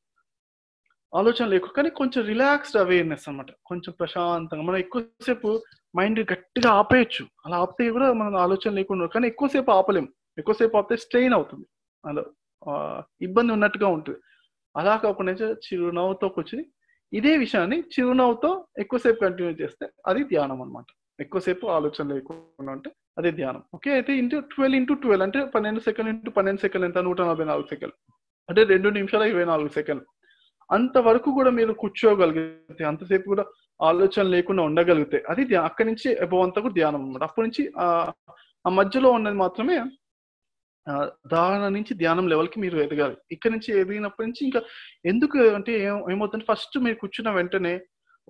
ఆలోచనలు ఎక్కువ కానీ కొంచెం రిలాక్స్డ్ అవేర్నెస్ అనమాట కొంచెం ప్రశాంతంగా మనం ఎక్కువసేపు మైండ్ గట్టిగా ఆపేయచ్చు అలా ఆపితే కూడా మనం ఆలోచన లేకుండా కానీ ఎక్కువసేపు ఆపలేము ఎక్కువసేపు ఆపితే స్ట్రెయిన్ అవుతుంది అలా ఇబ్బంది ఉన్నట్టుగా ఉంటుంది అలా కాకుండా చిరునవ్వుతో కూర్చుని ఇదే విషయాన్ని చిరునవ్వుతో ఎక్కువసేపు కంటిన్యూ చేస్తే అది ధ్యానం అనమాట ఎక్కువసేపు ఆలోచన లేకుండా అంటే అదే ధ్యానం ఓకే అయితే ఇంటూ ట్వెల్వ్ ఇంటూ ట్వెల్వ్ అంటే పన్నెండు సెకండ్ ఇంటూ పన్నెండు సెకండ్ ఎంత నూట నలభై నాలుగు సెకండ్ అంటే రెండు నిమిషాల ఇరవై నాలుగు సెకండ్ అంతవరకు కూడా మీరు కూర్చోగలిగితే అంతసేపు కూడా ఆలోచన లేకుండా ఉండగలిగితే అది అక్కడి నుంచి ఎబో అంతా కూడా ధ్యానం అనమాట అప్పటి నుంచి ఆ మధ్యలో ఉన్నది మాత్రమే దాహన నుంచి ధ్యానం లెవెల్ కి మీరు ఎదగాలి ఇక్కడ నుంచి ఎదిగినప్పటి నుంచి ఇంకా ఎందుకు అంటే ఏమవుతుంది ఫస్ట్ మీరు కూర్చున్న వెంటనే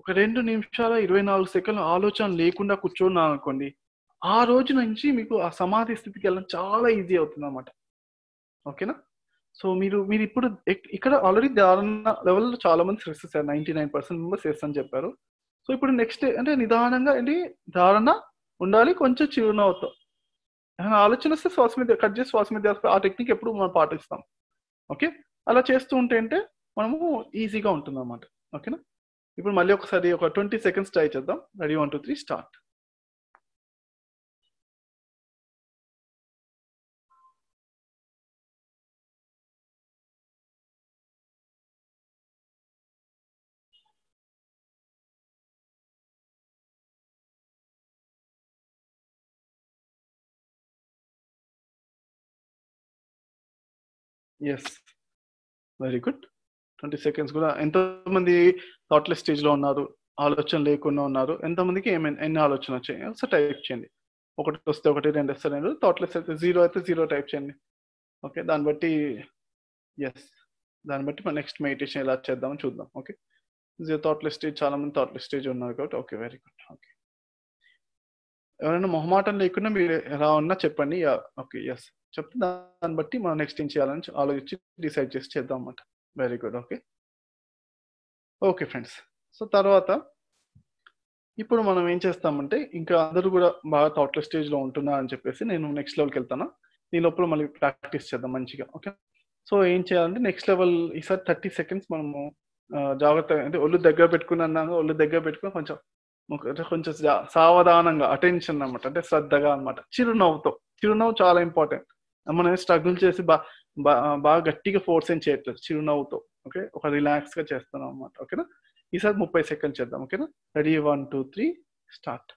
ఒక రెండు నిమిషాల ఇరవై నాలుగు సెకండ్లు ఆలోచన లేకుండా కూర్చున్నాను అనుకోండి ఆ రోజు నుంచి మీకు ఆ సమాధి స్థితికి వెళ్ళడం చాలా ఈజీ అవుతుంది అనమాట ఓకేనా సో మీరు మీరు ఇప్పుడు ఇక్కడ ఆల్రెడీ దారుణ లో చాలా మంది సృష్టిస్తారు నైన్టీ నైన్ పర్సెంట్ మెంబర్స్ చేస్తాను చెప్పారు సో ఇప్పుడు నెక్స్ట్ అంటే నిదానంగా ఏంటి ధారణ ఉండాలి కొంచెం చిరునవ్వుతో ఆలోచన వస్తే శ్వాస మీద కట్ చేసి శ్వాస మీద ఆ టెక్నిక్ ఎప్పుడు మనం పాటిస్తాం ఓకే అలా చేస్తూ ఉంటే అంటే మనము ఈజీగా ఉంటుంది అనమాట ఓకేనా ఇప్పుడు మళ్ళీ ఒకసారి ఒక ట్వంటీ సెకండ్స్ ట్రై చేద్దాం ready one two three start yes very good twenty seconds కూడా ఎంతమంది థాట్లెస్ స్టేజ్లో ఉన్నారు ఆలోచన లేకుండా ఉన్నారు ఎంతమందికి ఏమైనా ఎన్ని ఆలోచన వచ్చాయి ఒకసారి టైప్ చేయండి ఒకటి వస్తే ఒకటి రెండు వస్తే రెండు థాట్లెస్ అయితే జీరో అయితే జీరో టైప్ చేయండి ఓకే దాన్ని బట్టి ఎస్ దాన్ని బట్టి మనం నెక్స్ట్ మెడిటేషన్ ఎలా చేద్దామని చూద్దాం ఓకే జీరో థాట్లెస్ స్టేజ్ చాలా మంది థాట్లెస్ స్టేజ్ ఉన్నారు కాబట్టి ఓకే వెరీ గుడ్ ఓకే ఎవరైనా మొహమాటం లేకుండా మీరు ఎలా ఉన్నా చెప్పండి ఓకే ఎస్ చెప్తే దాన్ని బట్టి మనం నెక్స్ట్ ఏం చేయాలని ఆలోచించి డిసైడ్ చేసి చేద్దాం అనమాట very good okay okay friends so తర్వాత ఇప్పుడు మనం ఏం చేస్తామంటే ఇంకా అందరూ కూడా బాగా థాట్లెస్ స్టేజ్లో ఉంటున్నా అని చెప్పేసి నేను నెక్స్ట్ లెవెల్కి వెళ్తాను దీని లోపల మళ్ళీ ప్రాక్టీస్ చేద్దాం మంచిగా ఓకే సో ఏం చేయాలంటే నెక్స్ట్ లెవెల్ ఈసారి థర్టీ సెకండ్స్ మనము జాగ్రత్తగా అంటే ఒళ్ళు దగ్గర పెట్టుకుని అన్నాను ఒళ్ళు దగ్గర పెట్టుకుని కొంచెం కొంచెం సావధానంగా అటెన్షన్ అనమాట అంటే శ్రద్ధగా అనమాట చిరునవ్వుతో చిరునవ్వు చాలా ఇంపార్టెంట్ మనం స్ట్రగుల్ చేసి బా బాగా గట్టిగా ఫోర్స్ ఏం చేయట్లేదు చిరునవ్వుతో ఓకే ఒక రిలాక్స్ గా చేస్తున్నాం అనమాట ఓకేనా ఈసారి ముప్పై సెకండ్ చేద్దాం ఓకేనా ready one two three start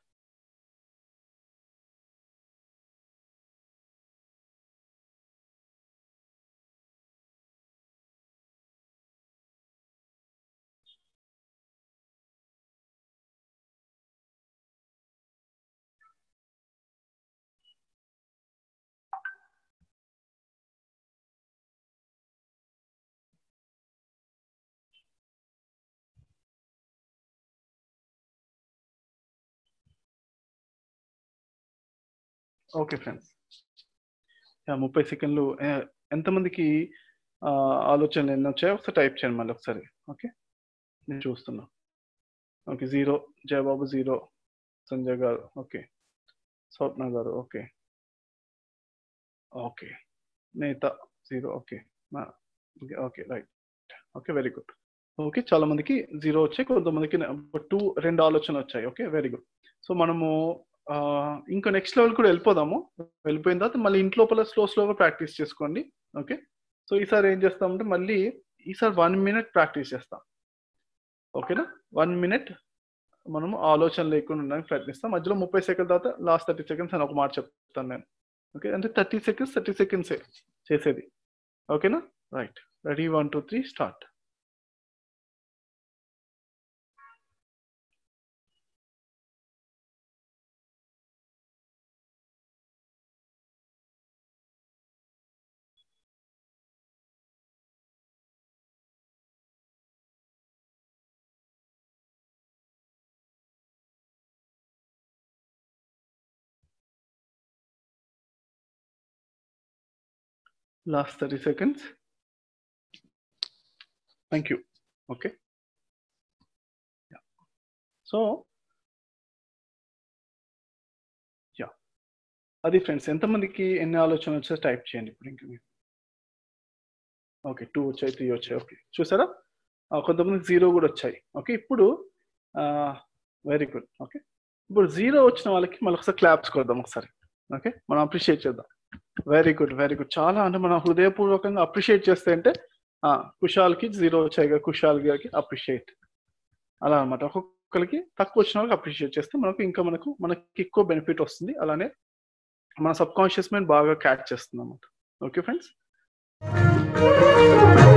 okay friends ముప్పై సెకండ్లు ఎంతమందికి ఆలోచనలు ఎన్ని వచ్చాయో ఒకసారి టైప్ చేయండి మళ్ళీ ఒకసారి ఓకే నేను చూస్తున్నా okay zero Jayababu zero Sanjay గారు ఓకే స్వప్న గారు okay okay Neta zero okay okay right okay very good okay చాలా మందికి జీరో వచ్చాయి కొంతమందికి టూ రెండు ఆలోచనలు వచ్చాయి ఓకే వెరీ గుడ్ సో మనము ఇంకా నెక్స్ట్ లెవెల్ కూడా వెళ్ళిపోదాము వెళ్ళిపోయిన తర్వాత మళ్ళీ ఇంట్లోపల స్లో స్లోగా ప్రాక్టీస్ చేసుకోండి ఓకే సో ఈసారి ఏం చేస్తామంటే మళ్ళీ ఈసారి వన్ మినిట్ ప్రాక్టీస్ చేస్తాం ఓకేనా వన్ మినిట్ మనము ఆలోచన లేకుండా ఉండడానికి ప్రయత్నిస్తాం మధ్యలో ముప్పై సెకండ్ తర్వాత లాస్ట్ థర్టీ సెకండ్స్ అని ఒక మాట చెప్తాను నేను ఓకే అంటే థర్టీ సెకండ్స్ థర్టీ సెకండ్సే చేసేది ఓకేనా right ready one two three start last 30 seconds. Thank you. Okay. Yeah. So, yeah. అది ఫ్రెండ్స్ ఎంతమందికి ఎన్ని ఆలోచనలు వచ్చా టైప్ చేయండి ఇప్పుడు ఇంక ఓకే టూ వచ్చాయి త్రీ వచ్చాయి ఓకే చూసారా కొంతమంది జీరో కూడా వచ్చాయి ఓకే ఇప్పుడు వెరీ గుడ్ ఓకే ఇప్పుడు జీరో వచ్చిన వాళ్ళకి మళ్ళీ ఒకసారి క్లాప్స్ కొద్దాం ఒకసారి ఓకే మనం అప్రిషియేట్ చేద్దాం వెరీ గుడ్ వెరీ గుడ్ చాలా అంటే మనం హృదయపూర్వకంగా అప్రిషియేట్ చేస్తే అంటే కుషాల్ కి జీరో వచ్చాయి కుషాల్ గారికి అప్రిషియేట్ అలా అనమాట ఒక్కొక్కరికి తక్కువ వచ్చిన వాళ్ళకి అప్రిషియేట్ చేస్తే మనకు ఇంకా మనకు మనకి ఎక్కువ బెనిఫిట్ వస్తుంది అలానే మన సబ్ కాన్షియస్ మైండ్ బాగా క్యాచ్ చేస్తుంది అనమాట ఓకే ఫ్రెండ్స్